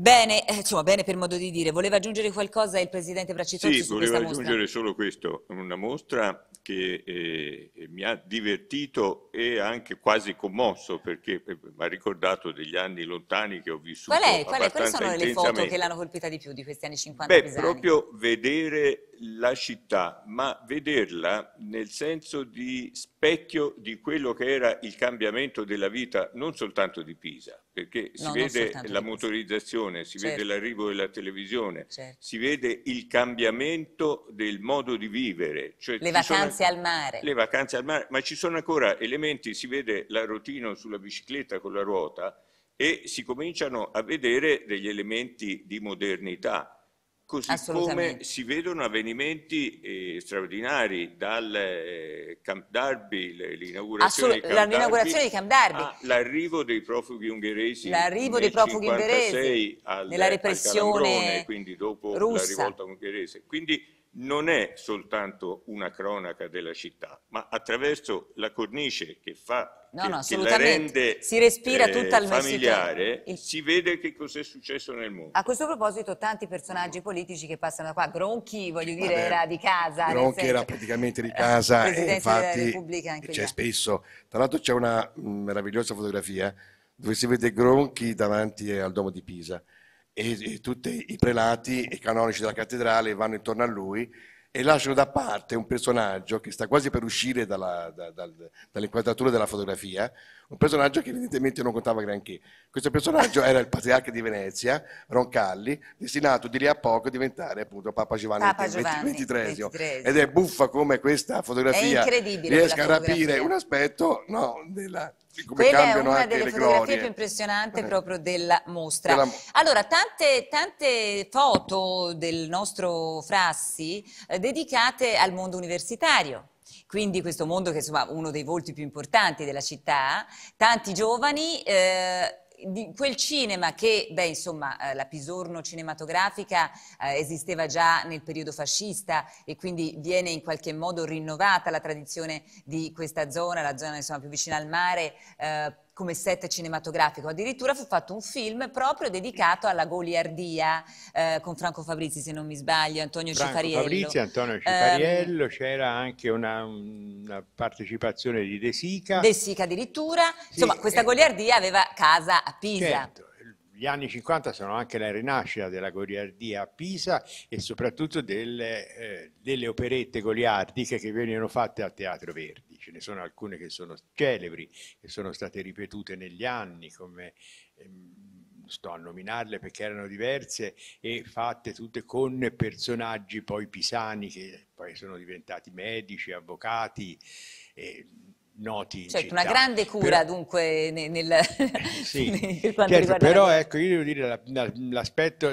Bene, eh, insomma, bene per modo di dire. Voleva aggiungere qualcosa il Presidente Braccitozzi sì, su questa mostra? Sì, volevo aggiungere solo questo. Una mostra che eh, mi ha divertito e anche quasi commosso, perché eh, mi ha ricordato degli anni lontani che ho vissuto Qual è? Qual è? Quali sono le foto che l'hanno colpita di più di questi anni 50 Beh, pisani? proprio vedere la città, ma vederla nel senso di specchio di quello che era il cambiamento della vita non soltanto di Pisa, perché si no, vede la motorizzazione, si certo. vede l'arrivo della televisione, certo. si vede il cambiamento del modo di vivere. Cioè le vacanze sono, al mare. Le vacanze al mare, ma ci sono ancora elementi, si vede la rotina sulla bicicletta con la ruota e si cominciano a vedere degli elementi di modernità Così come si vedono avvenimenti eh, straordinari dal eh, Camp Darby, l'inaugurazione di Camp Darby, l'arrivo dei profughi ungheresi, l'arrivo dei profughi ungheresi al, nella eh, repressione al quindi dopo russa. la rivolta ungherese. Quindi non è soltanto una cronaca della città, ma attraverso la cornice che, fa, no, che, no, che la rende si respira eh, tutta familiare, il... si vede che cos'è successo nel mondo. A questo proposito tanti personaggi politici che passano da qua, Gronchi voglio dire Vabbè, era di casa. Gronchi era praticamente di eh, casa, e infatti c'è spesso, tra l'altro c'è una mm, meravigliosa fotografia dove si vede Gronchi davanti al Domo di Pisa e, e tutti i prelati e canonici della cattedrale vanno intorno a lui e lasciano da parte un personaggio che sta quasi per uscire dalla, da, da, dall'inquadratura della fotografia, un personaggio che evidentemente non contava granché. Questo personaggio era il patriarca di Venezia, Roncalli, destinato di lì a poco a diventare appunto Papa Giovanni, Papa Giovanni XXIII. Ed è buffa come questa fotografia riesca a rapire un aspetto no, della come Quella cambiano anche le glorie. è una delle fotografie più impressionanti eh. proprio della mostra. Della... Allora, tante, tante, foto del nostro Frassi eh, dedicate al mondo universitario. Quindi questo mondo che è uno dei volti più importanti della città, tanti giovani eh, di quel cinema che, beh, insomma, eh, la Pisorno cinematografica eh, esisteva già nel periodo fascista e quindi viene in qualche modo rinnovata la tradizione di questa zona, la zona insomma, più vicina al mare. Eh, come set cinematografico. Addirittura fu fatto un film proprio dedicato alla goliardia eh, con Franco Fabrizi, se non mi sbaglio, Antonio Franco Cifariello. Fabrizi, Antonio ehm, Cifariello, um, c'era anche una, una, partecipazione di De Sica. De Sica addirittura. Sì, Insomma, questa eh, goliardia aveva casa a Pisa. Certo gli anni 50 sono anche la rinascita della goliardia a Pisa e soprattutto delle, eh, delle operette goliardiche che venivano fatte al Teatro Verdi. Ce ne sono alcune che sono celebri, che sono state ripetute negli anni, come ehm, sto a nominarle perché erano diverse e fatte tutte con personaggi poi pisani che poi sono diventati medici, avvocati. E, noti certo, città. una grande cura però, dunque nel, nel (laughs) sì, (laughs) per quanto certo, però ecco io devo dire l'aspetto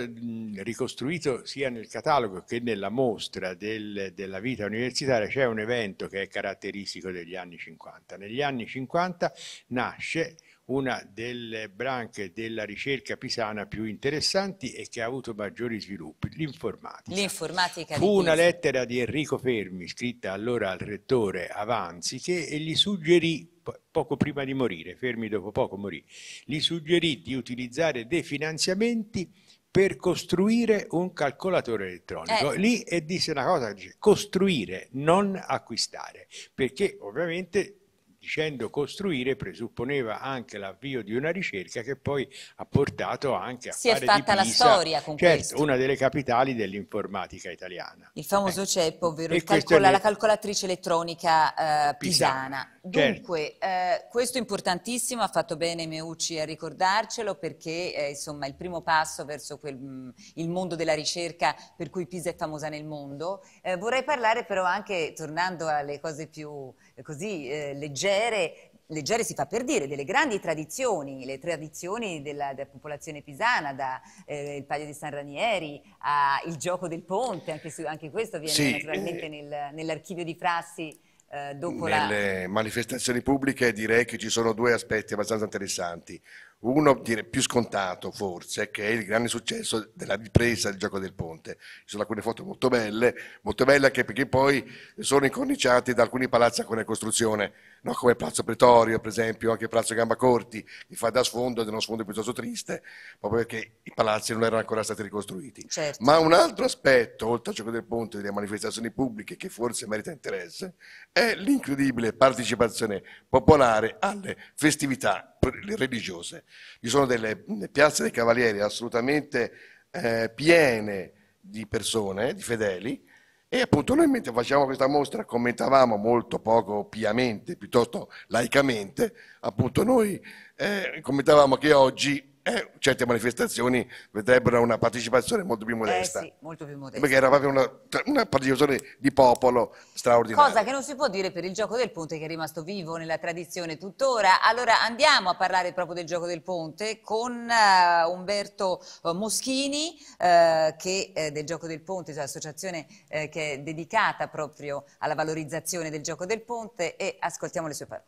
ricostruito sia nel catalogo che nella mostra del, della vita universitaria c'è un evento che è caratteristico degli anni 50 negli anni 50 nasce una delle branche della ricerca pisana più interessanti e che ha avuto maggiori sviluppi, l'informatica. L'informatica Fu una lettera di Enrico Fermi, scritta allora al rettore Avanzi, che gli suggerì, poco prima di morire, Fermi dopo poco morì, gli suggerì di utilizzare dei finanziamenti per costruire un calcolatore elettronico. Eh. Lì e disse una cosa, dice, costruire, non acquistare, perché ovviamente dicendo costruire presupponeva anche l'avvio di una ricerca che poi ha portato anche a si fare è fatta Pisa, la storia con certo, questo. una delle capitali dell'informatica italiana. Il famoso eh. CEP, ovvero calcola, le... la calcolatrice elettronica eh, pisana. pisana. Certo. Dunque, certo. eh, questo è importantissimo, ha fatto bene Meucci a ricordarcelo perché eh, insomma il primo passo verso quel, mh, mm, il mondo della ricerca per cui Pisa è famosa nel mondo. Eh, vorrei parlare però anche, tornando alle cose più così eh, leggere, leggere si fa per dire, delle grandi tradizioni, le tradizioni della, della popolazione pisana, da eh, Palio di San Ranieri al Gioco del Ponte, anche, su, anche questo viene sì, naturalmente eh, nel, nell'archivio di Frassi. Eh, dopo nelle la... manifestazioni pubbliche direi che ci sono due aspetti abbastanza interessanti. Uno più scontato forse, che è il grande successo della ripresa del gioco del ponte. Ci sono alcune foto molto belle, molto belle anche perché poi sono incorniciate da alcuni palazzi ancora in costruzione no? come Palazzo Pretorio, per esempio, anche Palazzo Gambacorti, che fa da sfondo ed è uno sfondo piuttosto triste, proprio perché i palazzi non erano ancora stati ricostruiti. Certo. Ma un altro aspetto, oltre al gioco del ponte delle manifestazioni pubbliche, che forse merita interesse, è l'incredibile partecipazione popolare alle festività religiose. Ci sono delle piazze dei cavalieri assolutamente eh, piene di persone, di fedeli, e appunto noi mentre facevamo questa mostra commentavamo molto poco piamente, piuttosto laicamente, appunto noi eh, commentavamo che oggi eh, certe manifestazioni vedrebbero una partecipazione molto più eh modesta. Eh sì, molto più modesta. Perché era proprio una, una, partecipazione di popolo straordinaria. Cosa che non si può dire per il gioco del ponte che è rimasto vivo nella tradizione tuttora. Allora andiamo a parlare proprio del gioco del ponte con uh, Umberto eh, Moschini uh, che è del gioco del ponte, cioè l'associazione che è dedicata proprio alla valorizzazione del gioco del ponte e ascoltiamo le sue parole.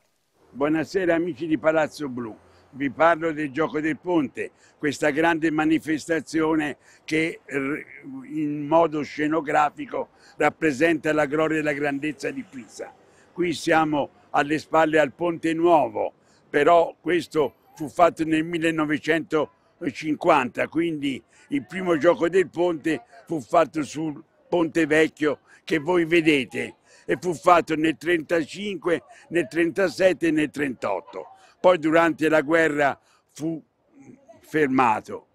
Buonasera amici di Palazzo Blu vi parlo del Gioco del Ponte, questa grande manifestazione che eh, in modo scenografico rappresenta la gloria e la grandezza di Pisa. Qui siamo alle spalle al Ponte Nuovo, però questo fu fatto nel 1950, quindi il primo gioco del ponte fu fatto sul Ponte Vecchio che voi vedete e fu fatto nel 35, nel 37 e nel 38 poi durante la guerra fu fermato.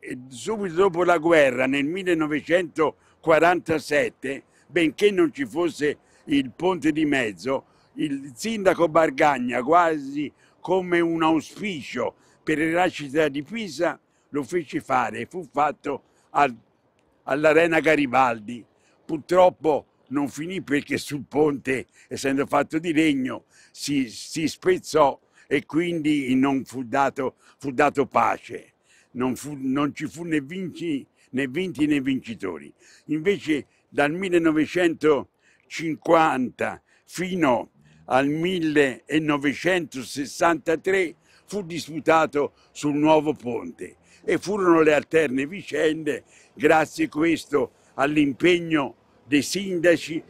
E subito dopo la guerra, nel 1947, benché non ci fosse il ponte di mezzo, il sindaco Bargagna, quasi come un auspicio per la città di Pisa, lo fece fare e fu fatto al, all'Arena Garibaldi. Purtroppo non finì perché sul ponte, essendo fatto di legno, si, si spezzò e quindi non fu dato, fu dato pace, non, fu, non, ci fu né, vinci, né vinti né vincitori. Invece dal 1950 fino al 1963 fu disputato sul nuovo ponte e furono le alterne vicende grazie a questo all'impegno dei sindaci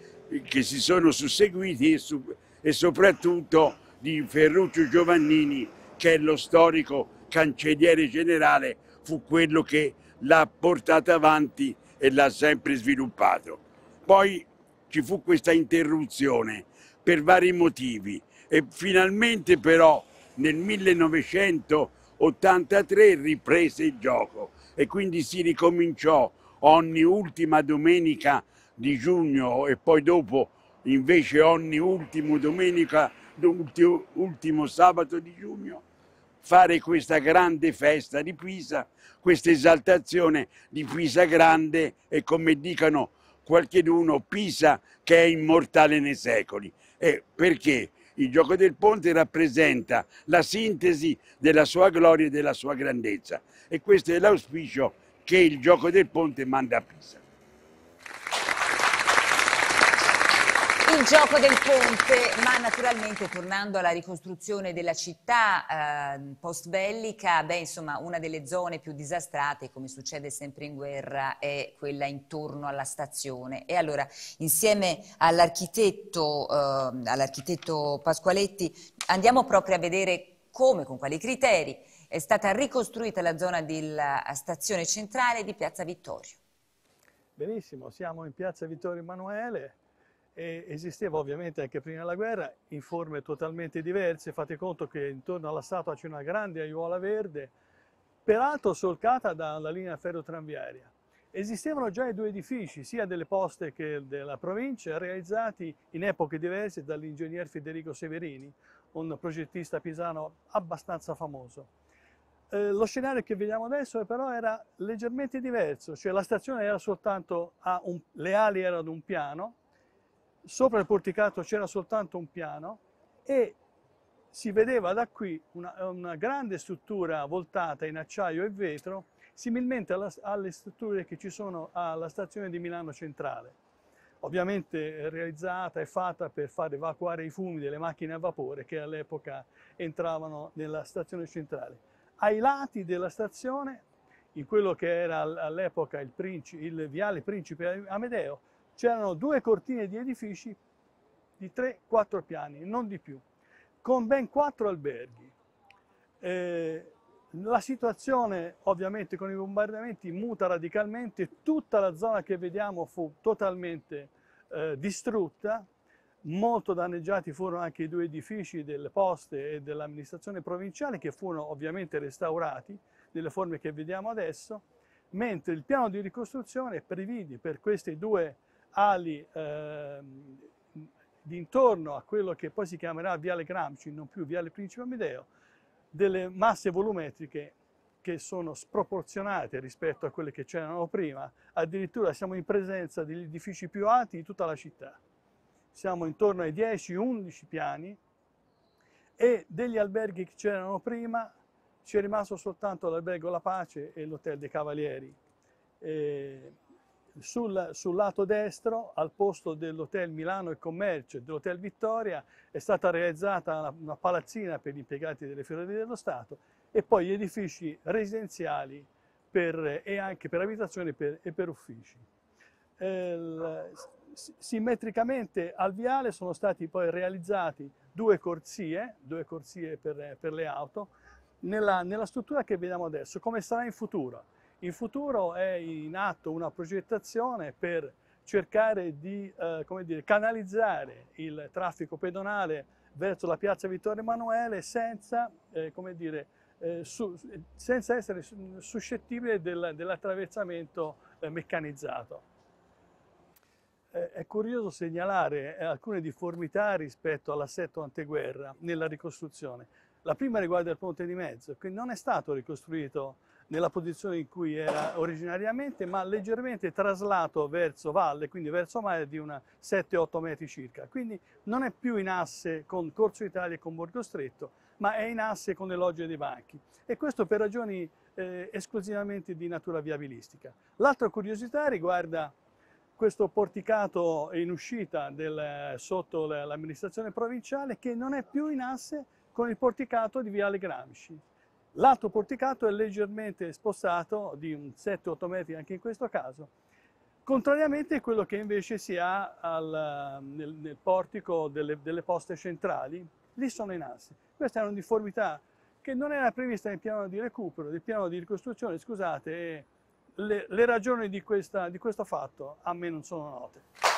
che si sono susseguiti e, su, e soprattutto di Ferruccio Giovannini, che è lo storico cancelliere generale, fu quello che l'ha portata avanti e l'ha sempre sviluppato. Poi ci fu questa interruzione per vari motivi e finalmente però nel 1983 riprese il gioco e quindi si ricominciò ogni ultima domenica di giugno e poi dopo invece ogni ultima domenica ultimo sabato di giugno fare questa grande festa di Pisa, questa esaltazione di Pisa grande e come dicono qualcheduno Pisa che è immortale nei secoli. E perché? Il gioco del ponte rappresenta la sintesi della sua gloria e della sua grandezza e questo è l'auspicio che il gioco del ponte manda a Pisa. il gioco del ponte, ma naturalmente tornando alla ricostruzione della città eh, post-bellica, beh, insomma, una delle zone più disastrate, come succede sempre in guerra, è quella intorno alla stazione. E allora, insieme all'architetto, eh, all'architetto Pasqualetti, andiamo proprio a vedere come, con quali criteri è stata ricostruita la zona della stazione centrale di Piazza Vittorio. Benissimo, siamo in Piazza Vittorio Emanuele e esisteva ovviamente anche prima della guerra in forme totalmente diverse. Fate conto che intorno alla statua c'è una grande aiuola verde, peraltro solcata dalla linea ferro tranviaria. Esistevano già i due edifici, sia delle poste che della provincia, realizzati in epoche diverse dall'ingegner Federico Severini, un progettista pisano abbastanza famoso. Eh, lo scenario che vediamo adesso però era leggermente diverso, cioè la stazione era soltanto a un, le ali erano ad un piano, Sopra il porticato c'era soltanto un piano e si vedeva da qui una, una, grande struttura voltata in acciaio e vetro, similmente alla, alle strutture che ci sono alla stazione di Milano Centrale, ovviamente realizzata e fatta per far evacuare i fumi delle macchine a vapore che all'epoca entravano nella stazione centrale. Ai lati della stazione, in quello che era all'epoca il, il viale Principe Amedeo, c'erano due cortine di edifici di 3-4 piani, non di più, con ben 4 alberghi. Eh, la situazione ovviamente con i bombardamenti muta radicalmente, tutta la zona che vediamo fu totalmente eh, distrutta, molto danneggiati furono anche i due edifici delle poste e dell'amministrazione provinciale che furono ovviamente restaurati nelle forme che vediamo adesso, mentre il piano di ricostruzione previde per questi due ali eh, intorno a quello che poi si chiamerà Viale Gramsci, non più Viale Principe Amedeo, delle masse volumetriche che sono sproporzionate rispetto a quelle che c'erano prima, addirittura siamo in presenza degli edifici più alti di tutta la città. Siamo intorno ai 10-11 piani e degli alberghi che c'erano prima ci è rimasto soltanto l'albergo La Pace e l'Hotel dei Cavalieri. E sul, sul, lato destro, al posto dell'Hotel Milano e Commercio e dell'Hotel Vittoria, è stata realizzata una, una, palazzina per gli impiegati delle Ferrovie dello Stato e poi gli edifici residenziali per, e anche per abitazioni per, e per uffici. El, ehm, simmetricamente al viale sono stati poi realizzati due corsie, due corsie per, per le auto, nella, nella struttura che vediamo adesso, come sarà in futuro in futuro è in atto una progettazione per cercare di eh, dire, canalizzare il traffico pedonale verso la piazza Vittorio Emanuele senza, eh, dire, eh, su, senza essere suscettibile del, dell'attraversamento eh, meccanizzato. È curioso segnalare eh, alcune difformità rispetto all'assetto anteguerra nella ricostruzione. La prima riguarda il ponte di mezzo, che non è stato ricostruito nella posizione in cui era originariamente, ma leggermente traslato verso valle, quindi verso mare di 7-8 metri circa. Quindi non è più in asse con Corso Italia e con Borgo Stretto, ma è in asse con le logge dei banchi. E questo per ragioni eh, esclusivamente di natura viabilistica. L'altra curiosità riguarda questo porticato in uscita del, sotto l'amministrazione provinciale che non è più in asse con il porticato di Viale Gramsci L'altro porticato è leggermente spostato di 7-8 metri anche in questo caso, contrariamente a quello che invece si ha al, ehm, nel, nel, portico delle, delle, poste centrali, lì sono in assi. Questa è un'uniformità che non era prevista nel piano di recupero, nel piano di ricostruzione, scusate, le, le ragioni di, questa, di questo fatto a me non sono note.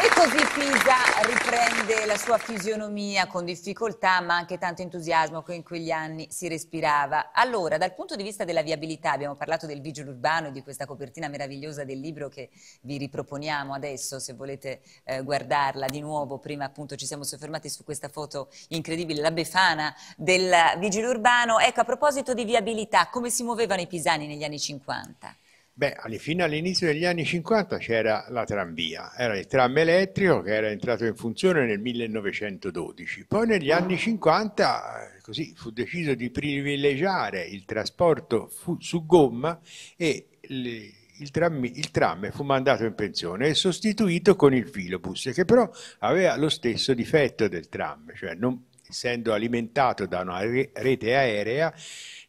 E così Pisa riprende la sua fisionomia con difficoltà ma anche tanto entusiasmo che in quegli anni si respirava. Allora, dal punto di vista della viabilità, abbiamo parlato del vigile urbano e di questa copertina meravigliosa del libro che vi riproponiamo adesso se volete eh, guardarla di nuovo. Prima appunto ci siamo soffermati su questa foto incredibile, la befana del vigile urbano. Ecco, a proposito di viabilità, come si muovevano i pisani negli anni 50? Beh, fino all'inizio degli anni 50 c'era la tranvia, era il tram elettrico che era entrato in funzione nel 1912. Poi negli anni 50 eh, così, fu deciso di privilegiare il trasporto su gomma e le, il tram, il tram, fu mandato in pensione e sostituito con il filobus, che però aveva lo stesso difetto del tram, cioè non essendo alimentato da una rete aerea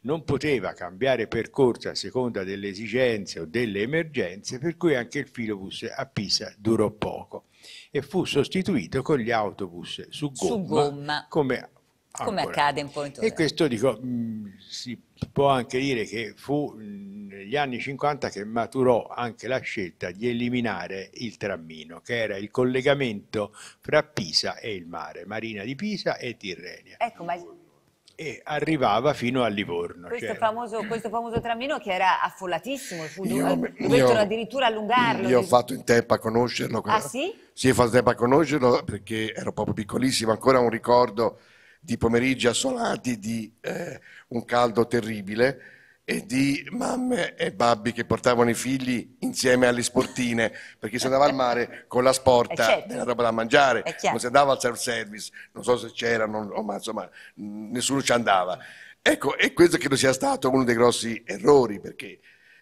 non poteva cambiare percorso a seconda delle esigenze o delle emergenze, per cui anche il filobus a Pisa durò poco e fu sostituito con gli autobus su gomma, su gomma. come Ancora. Come accade un po' in tutto. E questo dico, mm, si può anche dire che fu mm, negli anni 50 che maturò anche la scelta di eliminare il trammino, che era il collegamento fra Pisa e il mare, Marina di Pisa e Tirrenia. Ecco, ma e arrivava fino a Livorno. Questo, cioè... famoso, questo famoso tramino che era affollatissimo, fu dovettero addirittura allungarlo. Io ho fatto in tempo a conoscerlo. Ah sì? Sì, ho fatto in tempo a conoscerlo perché ero proprio piccolissimo, ancora un ricordo di pomeriggi assolati, di eh, un caldo terribile e di mamme e babbi che portavano i figli insieme alle sportine, perché si andava al mare con la sporta eh, certo. della roba da mangiare, non eh, si andava al self-service, non so se c'era, ma insomma nessuno ci andava. Ecco, e questo credo sia stato uno dei grossi errori, perché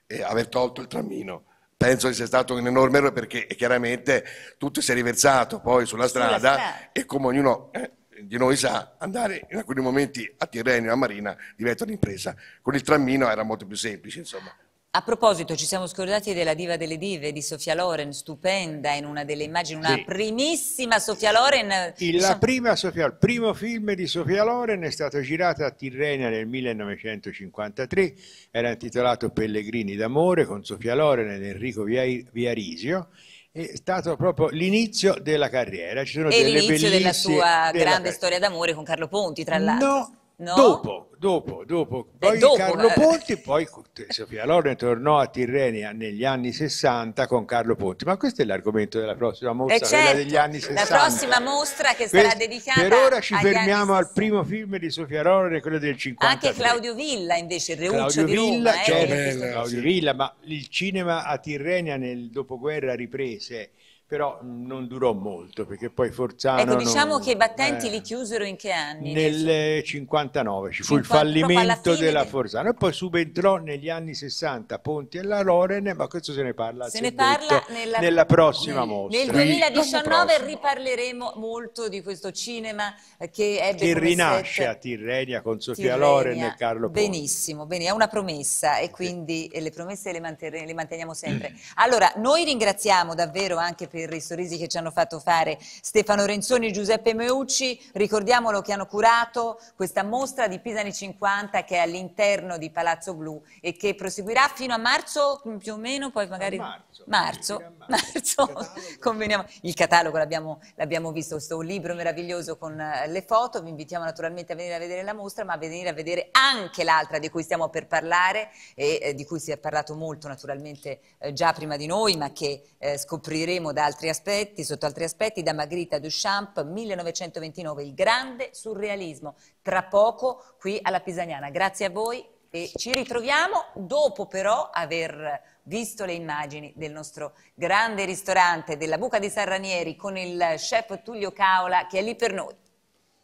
eh, aver tolto il trammino. penso che sia stato un enorme errore perché eh, chiaramente tutto si è riversato poi sulla strada, sulla strada. e come ognuno eh, di noi sa, andare in alcuni momenti a Tirreno e a Marina diventa un'impresa. Con il trammino era molto più semplice, insomma. A proposito, ci siamo scordati della diva delle dive di Sofia Loren, stupenda in una delle immagini, una sì. primissima Sofia Loren. Il, la prima Sofia, il primo film di Sofia Loren è stato girato a Tirrenia nel 1953, era intitolato Pellegrini d'amore con Sofia Loren ed Enrico Viarisio è stato proprio l'inizio della carriera. Ci sono e delle l'inizio della sua grande storia d'amore con Carlo Ponti, tra l'altro. No, No? Dopo, dopo, dopo. Eh, poi eh, dopo, Carlo eh. Ponti, poi Sofia Loren tornò a Tirrenia negli anni 60 con Carlo Ponti, ma questo è l'argomento della prossima mostra, eh, certo, degli anni 60. La prossima mostra che sarà Quest- dedicata Per ora ci fermiamo al primo film di Sofia Loren, quello del 50. Anche Claudio Villa invece, il Reuccio Claudio di Villa, Roma. Cioè, eh, certo, Claudio Villa, ma il cinema a Tirrenia nel dopoguerra riprese però non durò molto perché poi Forzano... Ecco, diciamo non, che i battenti eh, li chiusero in che anni? Nel 59 ci fu 50, il fallimento della del... Forzano e poi subentrò negli anni 60 Ponti e la Loren, ma questo se ne parla, se ne parla detto, nella, nella, prossima mostra. Nel 2019 riparleremo molto di questo cinema che ebbe Che rinasce set... a Tirrenia con Sofia Tirrenia. Loren e Carlo Ponti. Benissimo, bene, è una promessa e quindi sì. le promesse le, manten le manteniamo sempre. Allora, noi ringraziamo davvero anche per per i sorrisi che ci hanno fatto fare Stefano Renzoni e Giuseppe Meucci, ricordiamolo che hanno curato questa mostra di Pisani 50 che è all'interno di Palazzo Blu e che proseguirà fino a marzo più o meno, poi magari... A marzo. Marzo, marzo. marzo. Il (laughs) conveniamo. Il catalogo l'abbiamo, visto, questo libro meraviglioso con eh, le foto, vi invitiamo naturalmente a venire a vedere la mostra, ma a venire a vedere anche l'altra di cui stiamo per parlare e eh, di cui si è parlato molto naturalmente eh, già prima di noi, ma che eh, scopriremo da altri aspetti, sotto altri aspetti, da Magritte a Duchamp, 1929, il grande surrealismo. Tra poco qui alla Pisaniana. Grazie a voi e ci ritroviamo dopo però aver visto le immagini del nostro grande ristorante della Buca di San Ranieri con il chef Tullio Caola che è lì per noi.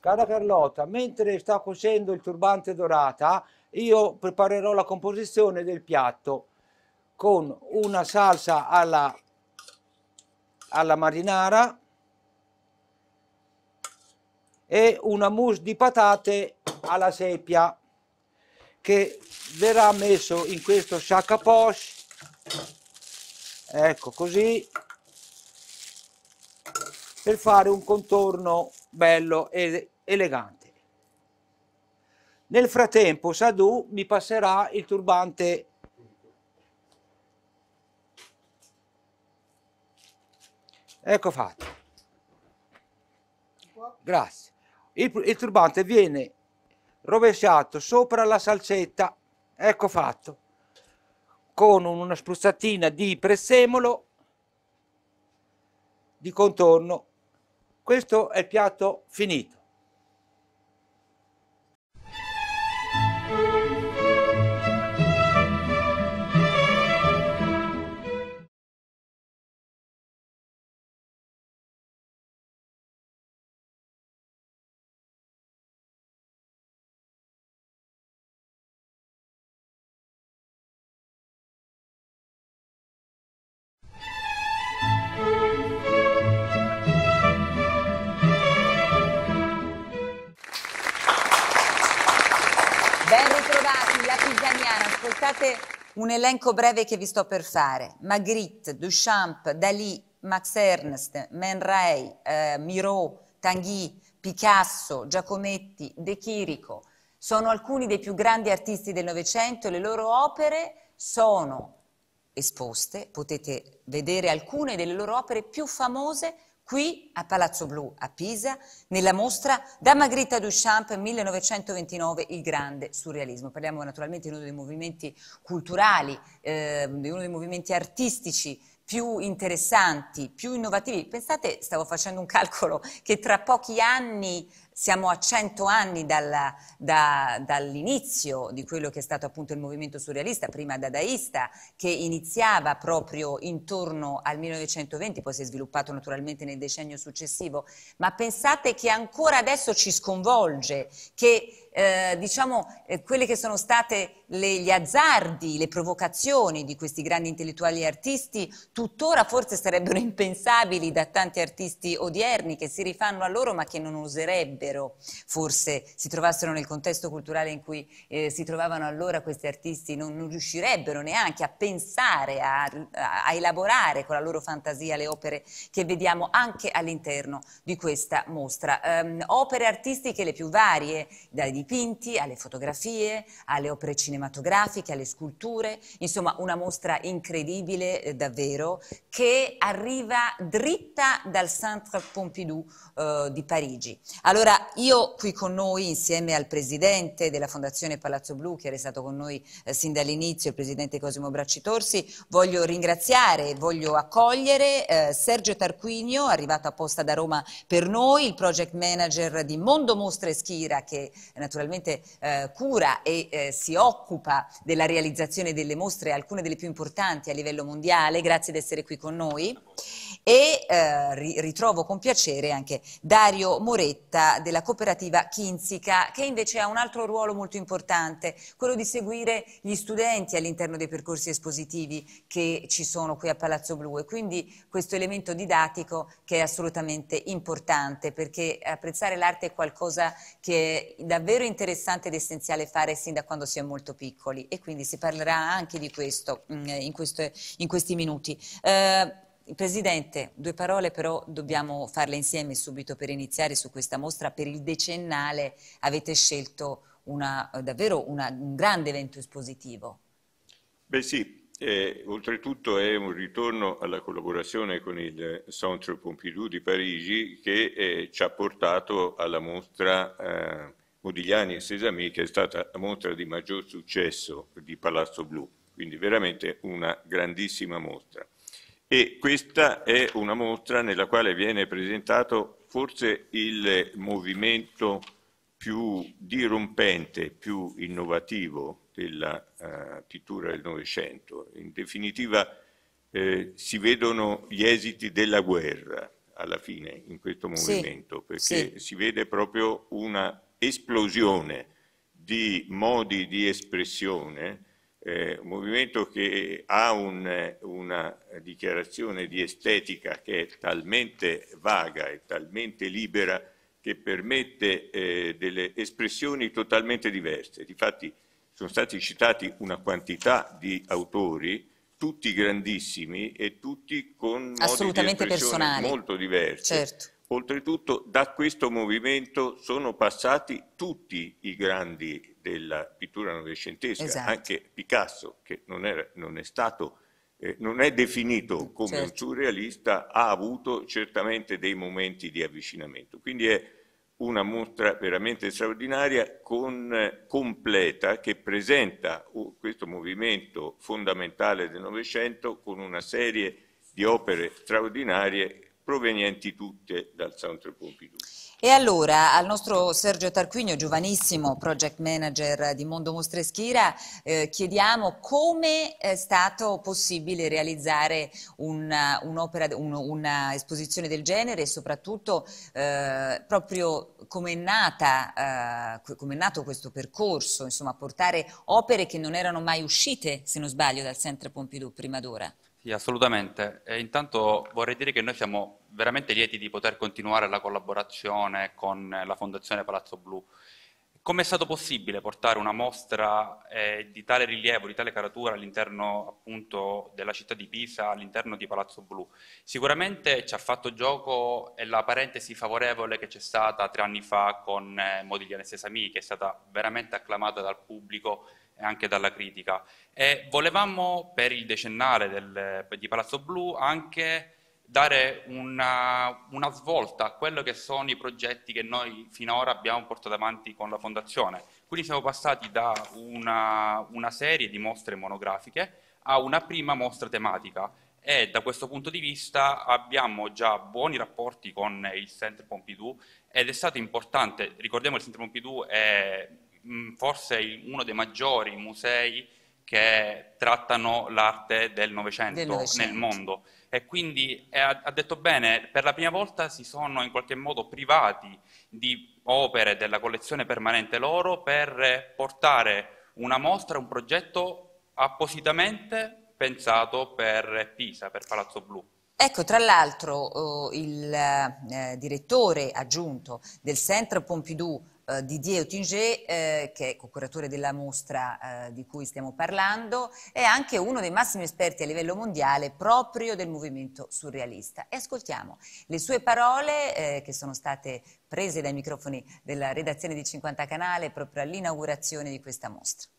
Cara Carlotta, mentre sta cuocendo il turbante dorata, io preparerò la composizione del piatto con una salsa alla alla marinara e una mousse di patate alla seppia che verrà messo in questo à poche ecco così per fare un contorno bello e elegante nel frattempo Sadu mi passerà il turbante Ecco fatto. Grazie. Il, il turbante viene rovesciato sopra la salsetta, ecco fatto, con una spruzzatina di prezzemolo di contorno. Questo è il piatto finito. Guardate un elenco breve che vi sto per fare. Magritte, Duchamp, Dalí, Max Ernst, Man Ray, eh, Miro, Tanguy, Picasso, Giacometti, De Chirico. Sono alcuni dei più grandi artisti del Novecento e le loro opere sono esposte, potete vedere alcune delle loro opere più famose Qui, a Palazzo Blu, a Pisa, nella mostra Da Magritte a Duchamp 1929, il grande surrealismo. Parliamo naturalmente di uno dei movimenti culturali, eh, di uno dei movimenti artistici più interessanti, più innovativi. Pensate, stavo facendo un (laughs) calcolo, che tra pochi anni siamo a cento anni dalla, da, dall'inizio di quello che è stato appunto il movimento surrealista, prima dadaista, che iniziava proprio intorno al 1920, poi si è sviluppato naturalmente nel decennio successivo, ma pensate che ancora adesso ci sconvolge, che eh, diciamo, eh, quelle che sono state le, gli azzardi, le provocazioni di questi grandi intellettuali e artisti, tuttora forse sarebbero (laughs) impensabili da tanti artisti odierni che si rifanno a loro ma che non oserebbero, forse si trovassero nel contesto culturale in cui eh, si trovavano allora questi artisti, non, non riuscirebbero neanche a pensare, a, a, elaborare con la loro fantasia le opere che vediamo anche all'interno di questa mostra. Ehm, opere artistiche le più varie, dai dipinti, alle fotografie, alle opere cinematografiche, alle sculture, insomma una mostra incredibile eh, davvero che arriva dritta dal Centre Pompidou eh, di Parigi. Allora io qui con noi insieme al presidente della Fondazione Palazzo Blu che era stato con noi eh, sin dall'inizio, il presidente Cosimo Bracci Torsi, voglio ringraziare, e voglio accogliere eh, Sergio Tarquinio, arrivato apposta da Roma per noi, il project manager di Mondo Mostre Schira che naturalmente naturalmente eh, cura e eh, si occupa della realizzazione delle mostre, alcune delle più importanti a livello mondiale. Grazie di essere qui con noi e eh, ri ritrovo con piacere anche Dario Moretta della cooperativa Kinzica che invece ha un altro ruolo molto importante, quello di seguire gli studenti all'interno dei percorsi espositivi che ci sono qui a Palazzo Blu e quindi questo elemento didattico che è assolutamente importante perché apprezzare l'arte è qualcosa che è davvero interessante ed essenziale fare sin da quando si è molto piccoli e quindi si parlerà anche di questo mm, in, questo, in questi minuti. Eh, Presidente, due parole però dobbiamo farle insieme subito per iniziare su questa mostra. Per il decennale avete scelto una, davvero una, un grande evento espositivo. Beh sì, eh, oltretutto è un ritorno alla collaborazione con il Centre Pompidou di Parigi che eh, ci ha portato alla mostra eh, Modigliani e Sesami che è stata la mostra di maggior successo di Palazzo Blu, quindi veramente una grandissima mostra e questa è una mostra nella quale viene presentato forse il movimento più dirompente, più innovativo della eh, pittura del Novecento. In definitiva eh, si vedono gli esiti della guerra alla fine in questo movimento, sì, perché sì. si vede proprio una esplosione di modi di espressione eh, un movimento che ha un, una dichiarazione di estetica che è talmente vaga e talmente libera che permette eh, delle espressioni totalmente diverse. Difatti sono stati citati una quantità di autori, tutti grandissimi e tutti con assolutamente personali molto diversi. Certo. Oltretutto da questo movimento sono passati tutti i grandi della pittura novecentesca, esatto. anche Picasso, che non, era, non, è stato, eh, non, è definito come certo. un surrealista, ha avuto certamente dei momenti di avvicinamento. Quindi è una mostra veramente straordinaria, con, completa, che presenta questo movimento fondamentale del Novecento con una serie di opere straordinarie provenienti tutte dal Centre Pompidou. E allora al nostro Sergio Tarquinio, giovanissimo project manager di Mondo Mostre Schira, eh, chiediamo come è stato possibile realizzare un'esposizione un uh, un, del genere e soprattutto eh, proprio come è, nata, eh, com è nato questo percorso, insomma portare opere che non erano mai uscite, se non sbaglio, dal Centro Pompidou prima d'ora. Sì, assolutamente. E intanto vorrei dire che noi siamo veramente lieti di poter continuare la collaborazione con la Fondazione Palazzo Blu. Come è stato possibile portare una mostra eh, di tale rilievo, di tale caratura all'interno appunto della città di Pisa, all'interno di Palazzo Blu? Sicuramente ci ha fatto gioco la parentesi favorevole che c'è stata tre anni fa con eh, Modigliane Sesami, che è stata veramente acclamata dal pubblico e anche dalla critica. E volevamo per il decennale del, di Palazzo Blu anche dare una, una, svolta a quello che sono i progetti che noi finora abbiamo portato avanti con la Fondazione. Quindi siamo passati da una, una serie di mostre monografiche a una prima mostra tematica e da questo punto di vista abbiamo già buoni rapporti con il Centre Pompidou ed è stato importante, ricordiamo che il Centre Pompidou è mm, forse uno dei maggiori musei che trattano l'arte del Novecento nel mondo e quindi è, eh, ha detto bene, per la prima volta si sono in qualche modo privati di opere della collezione permanente loro per portare una mostra, un progetto appositamente pensato per Pisa, per Palazzo Blu. Ecco, tra l'altro oh, il eh, direttore aggiunto del Centro Pompidou eh, Didier Oettinger, eh, che è co-curatore della mostra eh, di cui stiamo parlando, è anche uno dei massimi esperti a livello mondiale proprio del movimento surrealista. E ascoltiamo le sue parole eh, che sono state prese dai microfoni della redazione di 50 Canale proprio all'inaugurazione di questa mostra.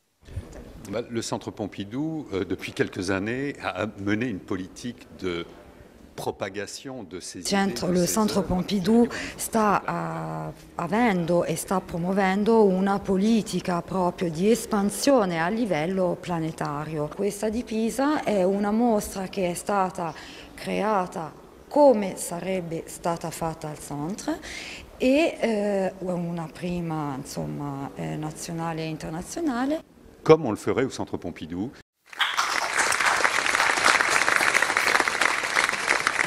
Le Centre Pompidou, euh, depuis quelques années, a mené une politique de Centro, il centro Pompidou sta uh, avendo e sta promuovendo una politica proprio di espansione a livello planetario. Questa di Pisa è una mostra che è stata creata come sarebbe stata fatta al centro e eh, una prima insomma, eh, nazionale e internazionale. Come on le ferait au centro Pompidou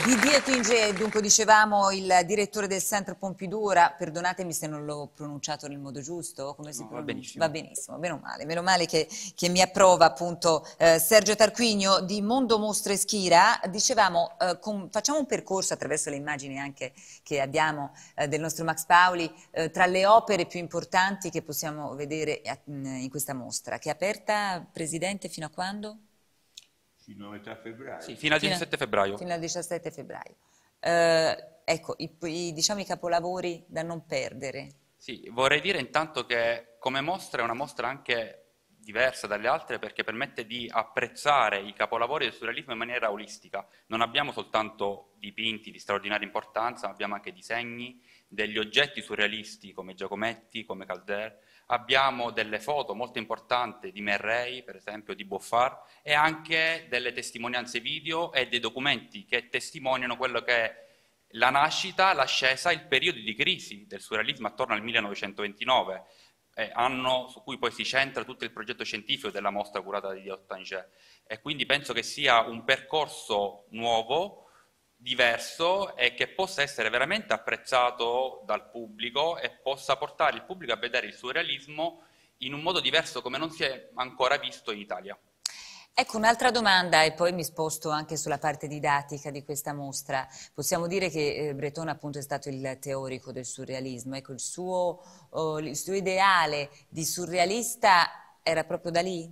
Di Didier Tinge, dunque dicevamo il direttore del Centro Pompidura, perdonatemi se non l'ho pronunciato nel modo giusto, come si no, pronuncia? Va benissimo. va benissimo, meno male, meno male che, che mi approva appunto eh, Sergio Tarquinio di Mondo Mostra e Schira, dicevamo eh, con, facciamo un percorso attraverso le immagini anche che abbiamo eh, del nostro Max Paoli eh, tra le opere più importanti che possiamo vedere in questa mostra, che è aperta Presidente fino a quando? Fino a metà febbraio? Sì, fino al 17 febbraio. Fino al 17 febbraio. Eh, ecco, i, i, diciamo i capolavori da non perdere. Sì, vorrei dire intanto che come mostra è una mostra anche diversa dalle altre perché permette di apprezzare i capolavori del surrealismo in maniera olistica. Non abbiamo soltanto dipinti di straordinaria importanza, ma abbiamo anche disegni, degli oggetti surrealisti come Giacometti, come Calder, abbiamo delle foto molto importanti di Merrey, per esempio, di Boffar, e anche delle testimonianze video e dei documenti che testimoniano quello che è la nascita, l'ascesa, il periodo di crisi del surrealismo attorno al 1929, eh, anno su cui poi si centra tutto il progetto scientifico della mostra curata di Ottanger. E quindi penso che sia un percorso nuovo, diverso e che possa essere veramente apprezzato dal pubblico e possa portare il pubblico a vedere il surrealismo in un modo diverso come non si è ancora visto in Italia. Ecco un'altra domanda e poi mi sposto anche sulla parte didattica di questa mostra. Possiamo dire che eh, Breton appunto è stato il teorico del surrealismo, ecco il suo, oh, il suo ideale di surrealista era proprio da lì?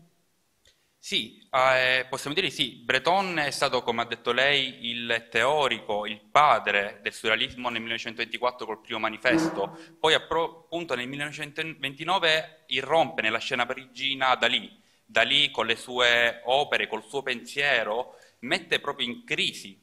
Sì, ah, eh, possiamo dire sì. Breton è stato, come ha detto lei, il teorico, il padre del surrealismo nel 1924 col primo manifesto. Poi appunto nel 1929 irrompe nella scena parigina Dalì. Dalì con le sue opere, col suo pensiero, mette proprio in crisi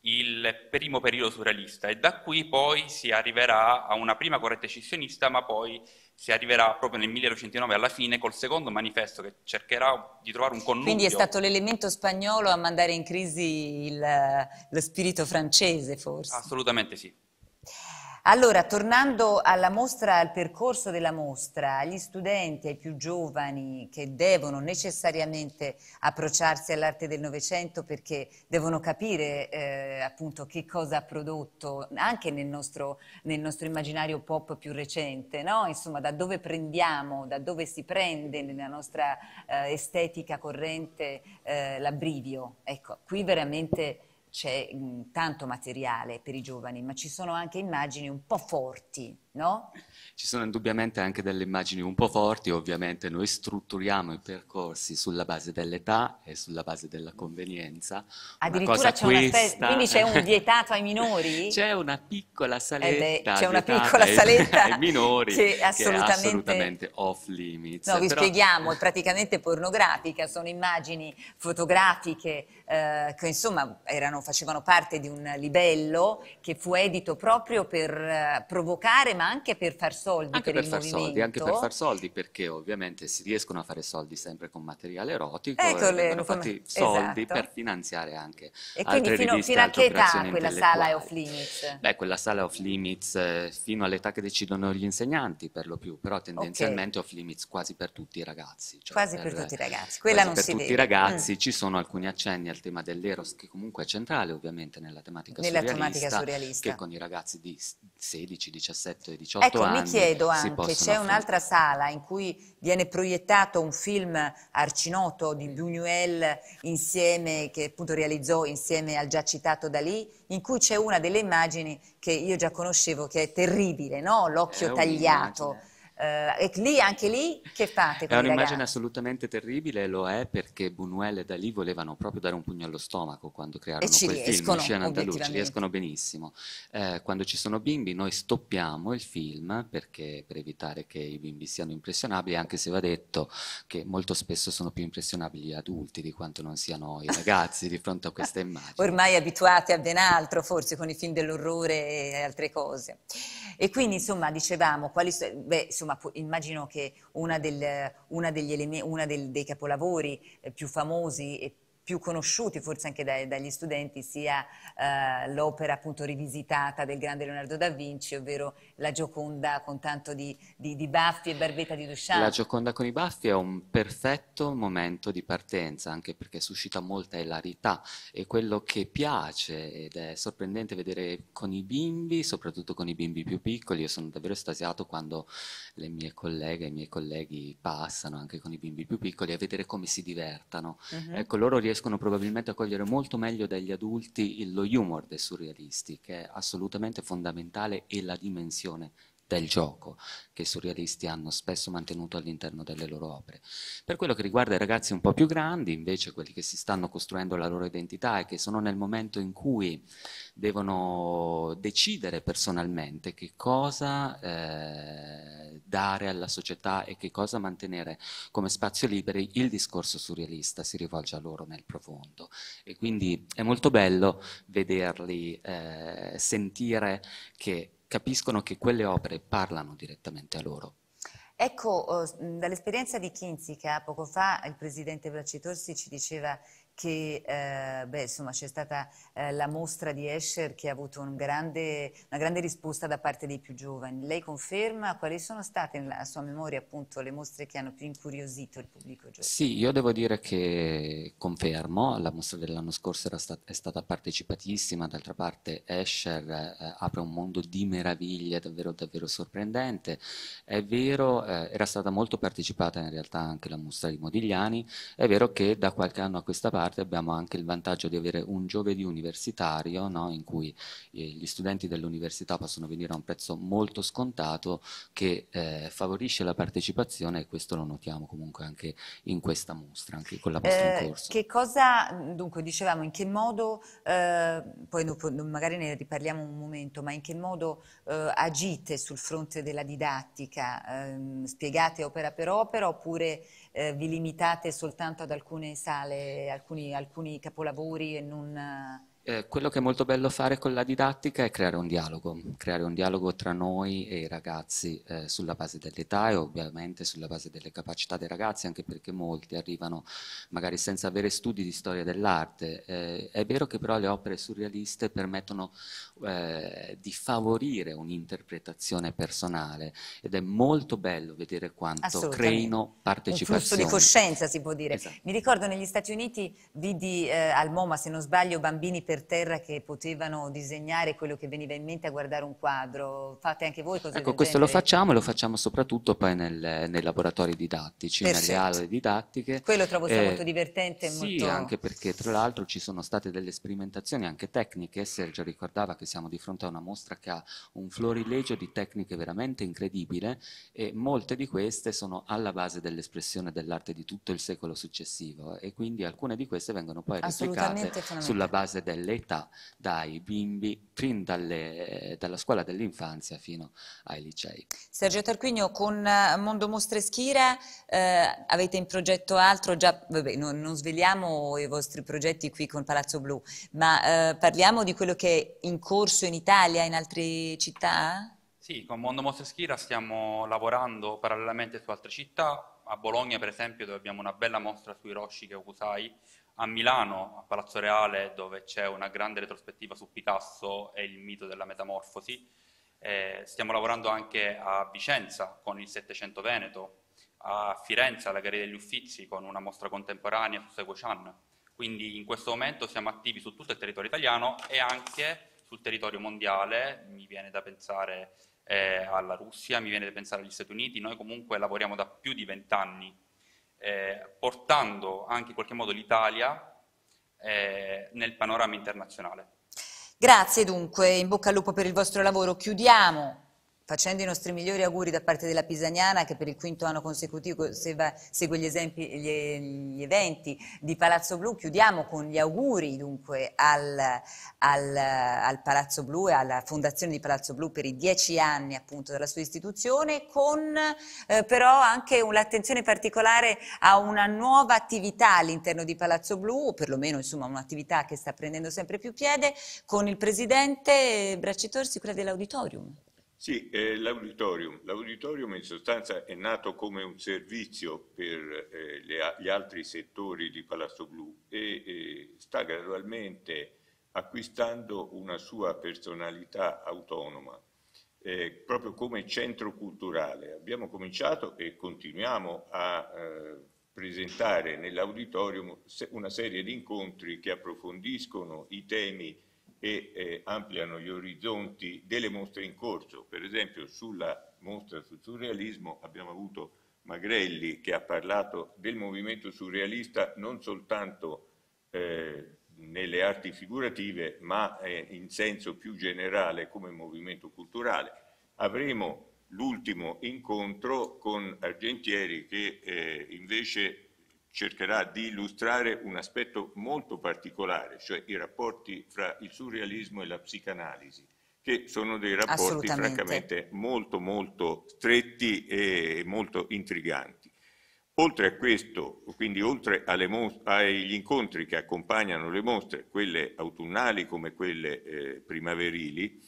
il primo periodo surrealista e da qui poi si arriverà a una prima corrente scissionista ma poi si arriverà proprio nel 1809 alla fine col secondo manifesto che cercherà di trovare un connubio. Quindi è stato l'elemento spagnolo a mandare in crisi il, lo spirito francese forse? Assolutamente sì. Allora, tornando alla mostra, al percorso della mostra, agli studenti, ai più giovani che devono necessariamente approcciarsi all'arte del Novecento perché devono capire eh, appunto che cosa ha prodotto anche nel nostro, nel nostro immaginario pop più recente, no? insomma da dove prendiamo, da dove si prende nella nostra eh, estetica corrente eh, l'abbrivio. Ecco, qui veramente c'è tanto materiale per i giovani, ma ci sono anche immagini un po' forti no? Ci sono indubbiamente anche delle immagini un po' forti, ovviamente noi strutturiamo i percorsi sulla base dell'età e sulla base della convenienza. Addirittura una c'è questa... una spe... quindi c'è un vietato ai minori? (laughs) c'è una piccola saletta, eh c'è una piccola saletta ai, ai minori (laughs) che, assolutamente... che è assolutamente off limits. No, vi Però... spieghiamo, è (laughs) praticamente pornografica, sono immagini fotografiche eh, che insomma erano, facevano parte di un libello che fu edito proprio per eh, provocare ma anche per far soldi anche per, per far movimento. Soldi, anche per far soldi, perché ovviamente si riescono a fare soldi sempre con materiale erotico Eccole, e vengono fatti soldi esatto. per finanziare anche e altre fino, riviste, fino a che età quella sala è off limits? Beh, quella sala è off limits eh, fino all'età che decidono gli insegnanti per lo più, però tendenzialmente okay. off limits quasi per tutti i ragazzi. Cioè quasi per, per, tutti i ragazzi, quella non per si Per tutti i ragazzi mm. ci sono alcuni accenni al tema dell'eros che comunque è centrale ovviamente nella tematica nella surrealista, tematica surrealista che con i ragazzi di 16, 17, 17, 18 ecco, anni. Ecco, mi chiedo anche, c'è un'altra sala in cui viene proiettato un film arcinoto di Buñuel insieme, che appunto realizzò insieme al già citato Dalì, in cui c'è una delle immagini che io già conoscevo, che è terribile, no? L'occhio tagliato. Uh, e lì, anche lì, che fate? È un'immagine assolutamente terribile, lo è perché Buñuel e Dalì volevano proprio dare un pugno allo stomaco quando crearono quel riescono, film, Andalù, ci riescono benissimo. Eh, quando ci sono bimbi noi stoppiamo il film perché, per evitare che i bimbi siano impressionabili, anche se va detto che molto spesso sono più impressionabili gli adulti di quanto non siano i ragazzi di fronte a questa immagine. Ormai abituati a ben altro, forse con i film dell'orrore e altre cose. E quindi, insomma, dicevamo, quali, beh, insomma, insomma, immagino che una, del, una, degli, una del, dei capolavori eh, più famosi e più più conosciuti forse anche dai, dagli studenti sia eh, l'opera appunto rivisitata del grande Leonardo da Vinci, ovvero la Gioconda con tanto di, di, di baffi e barbetta di Duchamp. La Gioconda con i baffi è un perfetto momento di partenza, anche perché suscita molta ilarità e quello che piace ed è sorprendente vedere con i bimbi, soprattutto con i bimbi più piccoli, io sono davvero estasiato quando le mie colleghe e i miei colleghi passano anche con i bimbi più piccoli a vedere come si divertano. Uh mhm. -huh. Ecco, loro riescono probabilmente a cogliere molto meglio degli adulti lo humor dei surrealisti, che è assolutamente fondamentale e la dimensione del gioco che i surrealisti hanno spesso mantenuto all'interno delle loro opere. Per quello che riguarda i ragazzi un po' più grandi, invece quelli che si stanno costruendo la loro identità e che sono nel momento in cui devono decidere personalmente che cosa eh, dare alla società e che cosa mantenere come spazio liberi, il discorso surrealista si rivolge a loro nel profondo. E quindi è molto bello vederli, eh, sentire che capiscono che quelle opere parlano direttamente a loro. Ecco, oh, dall'esperienza di Kinzica, poco fa il presidente Bracitorsi ci diceva che eh, beh, insomma, c'è stata eh, la mostra di Escher che ha avuto un grande, una grande risposta da parte dei più giovani. Lei conferma quali sono state a sua memoria appunto le mostre che hanno più incuriosito il pubblico giovane? Sì, io devo dire che confermo, la mostra dell'anno scorso stat è stata partecipatissima, d'altra parte Escher eh, apre un mondo di meraviglie davvero davvero sorprendente. È vero, eh, era stata molto partecipata in realtà anche la mostra di Modigliani, è vero che da qualche anno a questa parte parte abbiamo anche il vantaggio di avere un giovedì universitario no? in cui eh, gli studenti dell'università possono venire a un prezzo molto scontato che eh, favorisce la partecipazione e questo lo notiamo comunque anche in questa mostra, anche con la mostra eh, in corso. Che cosa, dunque dicevamo, in che modo, eh, poi dopo, magari ne riparliamo un momento, ma in che modo eh, agite sul fronte della didattica, ehm, spiegate opera per opera oppure eh, vi limitate soltanto ad alcune sale, alcuni, alcuni capolavori e non... Eh, eh, quello che è molto bello fare con la didattica è creare un dialogo, creare un dialogo tra noi e i ragazzi eh, sulla base dell'età e ovviamente sulla base delle capacità dei ragazzi, anche perché molti arrivano magari senza avere studi di storia dell'arte. Eh, è vero che però le opere surrealiste permettono eh, di favorire un'interpretazione personale ed è molto bello vedere quanto creino partecipazione. Un flusso di coscienza si può dire. Esatto. Mi ricordo negli Stati Uniti vidi eh, al MoMA, se non sbaglio, bambini per per terra che potevano disegnare quello che veniva in mente a guardare un quadro. Fate anche voi cose Ecco, questo genere. lo facciamo e lo facciamo soprattutto poi nel, nei laboratori didattici, Perfetto. nelle aule didattiche. Quello trovo sia eh, molto divertente. Sì, molto... anche perché tra l'altro ci sono state delle sperimentazioni anche tecniche. Sergio ricordava che siamo di fronte a una mostra che ha un florilegio di tecniche veramente incredibile e molte di queste sono alla base dell'espressione dell'arte di tutto il secolo successivo e quindi alcune di queste vengono poi replicate sulla base del età, dai bimbi fin dalle, dalla scuola dell'infanzia fino ai licei. Sergio Tarquinio, con eh, Mondo Mostre Schira eh, avete in progetto altro, già, vabbè, non, non, sveliamo i vostri progetti qui con Palazzo Blu, ma eh, parliamo di quello che è in corso in Italia, in altre città? Sì, con Mondo Mostre Schira stiamo lavorando parallelamente su altre città, a Bologna per esempio dove abbiamo una bella mostra sui Roshi che usai, a Milano, a Palazzo Reale, dove c'è una grande retrospettiva su Picasso e il mito della metamorfosi. Eh, stiamo lavorando anche a Vicenza con il Settecento Veneto, a Firenze alla Galleria degli Uffizi con una mostra contemporanea su Seguo Chan. Quindi in questo momento siamo attivi su tutto il territorio italiano e anche sul territorio mondiale, mi viene da pensare eh, alla Russia, mi viene da pensare agli Stati Uniti, noi comunque lavoriamo da più di vent'anni eh, portando anche in qualche modo l'Italia eh, nel panorama internazionale. Grazie dunque, in bocca al lupo per il vostro lavoro. Chiudiamo Facendo i nostri migliori auguri da parte della Pisaniana che per il quinto anno consecutivo segue gli, esempi, gli, gli eventi di Palazzo Blu, chiudiamo con gli auguri dunque al, al, al, Palazzo Blu e alla Fondazione di Palazzo Blu per i dieci anni appunto della sua istituzione, con eh, però anche un'attenzione particolare a una nuova attività all'interno di Palazzo Blu, o perlomeno insomma un'attività che sta prendendo sempre più piede, con il Presidente eh, Bracci Torsi, quella dell'Auditorium. Sì, eh, l'auditorium. L'auditorium in sostanza è nato come un servizio per eh, le, gli altri settori di Palazzo Blu e eh, sta gradualmente acquistando una sua personalità autonoma, eh, proprio come centro culturale. Abbiamo cominciato e continuiamo a eh, presentare nell'auditorium una serie di incontri che approfondiscono i temi e eh, ampliano gli orizzonti delle mostre in corso. Per esempio sulla mostra sul surrealismo abbiamo avuto Magrelli che ha parlato del movimento surrealista non soltanto eh, nelle arti figurative ma eh, in senso più generale come movimento culturale. Avremo l'ultimo incontro con Argentieri che eh, invece cercherà di illustrare un aspetto molto particolare, cioè i rapporti fra il surrealismo e la psicanalisi, che sono dei rapporti francamente molto molto stretti e molto intriganti. Oltre a questo, quindi oltre agli incontri che accompagnano le mostre, quelle autunnali come quelle eh, primaverili,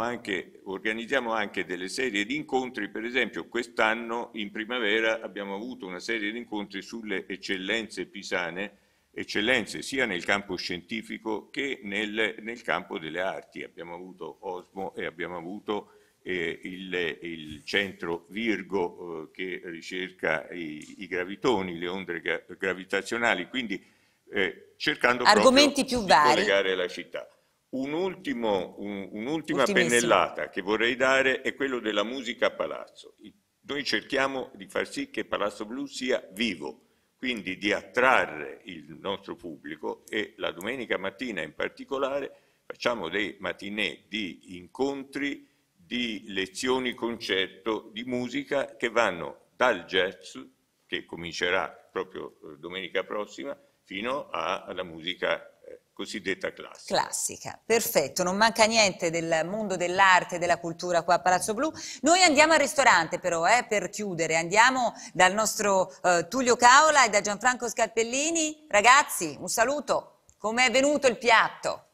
anche, organizziamo anche delle serie di incontri, per esempio quest'anno in primavera abbiamo avuto una serie di incontri sulle eccellenze pisane, eccellenze sia nel campo scientifico che nel, nel campo delle arti. Abbiamo avuto Osmo e abbiamo avuto eh, il, il, centro Virgo eh, che ricerca i, i, gravitoni, le onde gravitazionali, quindi eh, cercando Argomenti più vari. di collegare la città. Un ultimo, un, un'ultima pennellata che vorrei dare è quello della musica a palazzo. Noi cerchiamo di far sì che Palazzo Blu sia vivo, quindi di attrarre il nostro pubblico e la domenica mattina in particolare facciamo dei matinè di incontri, di lezioni concerto di musica che vanno dal jazz, che comincerà proprio eh, domenica prossima, fino alla musica cosiddetta classica. Classica, perfetto, non manca niente del mondo dell'arte e della cultura qua a Palazzo Blu. Noi andiamo al ristorante però, eh, per chiudere, andiamo dal nostro eh, Tullio Caola e da Gianfranco Scarpellini. Ragazzi, un saluto, com'è venuto il piatto?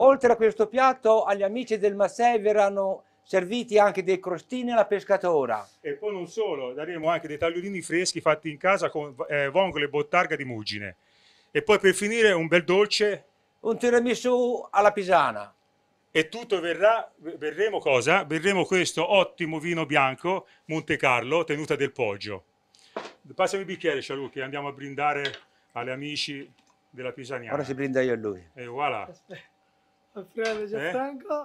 Oltre a questo piatto, agli amici del Massè verranno serviti anche dei crostini alla pescatora. E poi non solo, daremo anche dei tagliolini freschi fatti in casa con eh, vongole e bottarga di muggine. E poi per finire un bel dolce. Un tiramisù alla pisana. E tutto verrà, verremo cosa? Berremo questo ottimo vino bianco Monte Carlo, tenuta del Poggio. Passami il bicchiere, Cialu, che andiamo a brindare alle amici della Pisaniana. Ora si brinda io a lui. E voilà. Aspetta. Alfredo Gianfranco.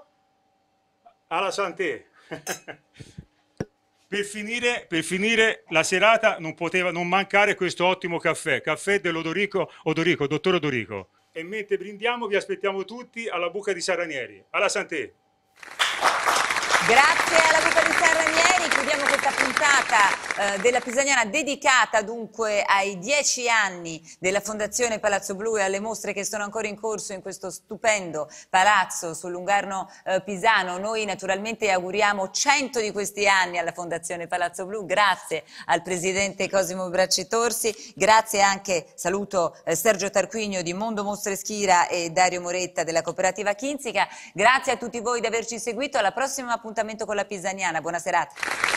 Eh? Alla santé. (laughs) Per finire, per finire, la serata non poteva non mancare questo ottimo caffè, caffè dell'Odorico, Odorico, dottor Odorico. E mentre brindiamo vi aspettiamo tutti alla Buca di Saranieri. Alla Santé! Grazie alla Buca di chiudiamo questa puntata eh, della Pisaniana dedicata dunque ai dieci anni della Fondazione Palazzo Blu e alle mostre che sono ancora in corso in questo stupendo palazzo sul Lungarno eh, Pisano. Noi naturalmente auguriamo cento di questi anni alla Fondazione Palazzo Blu, grazie al Presidente Cosimo Bracci Torsi, grazie anche, saluto eh, Sergio Tarquinio di Mondo Mostre Schira e Dario Moretta della cooperativa Chinzica, grazie a tutti voi di averci seguito, alla prossima appuntamento con la Pisaniana. Buona serata.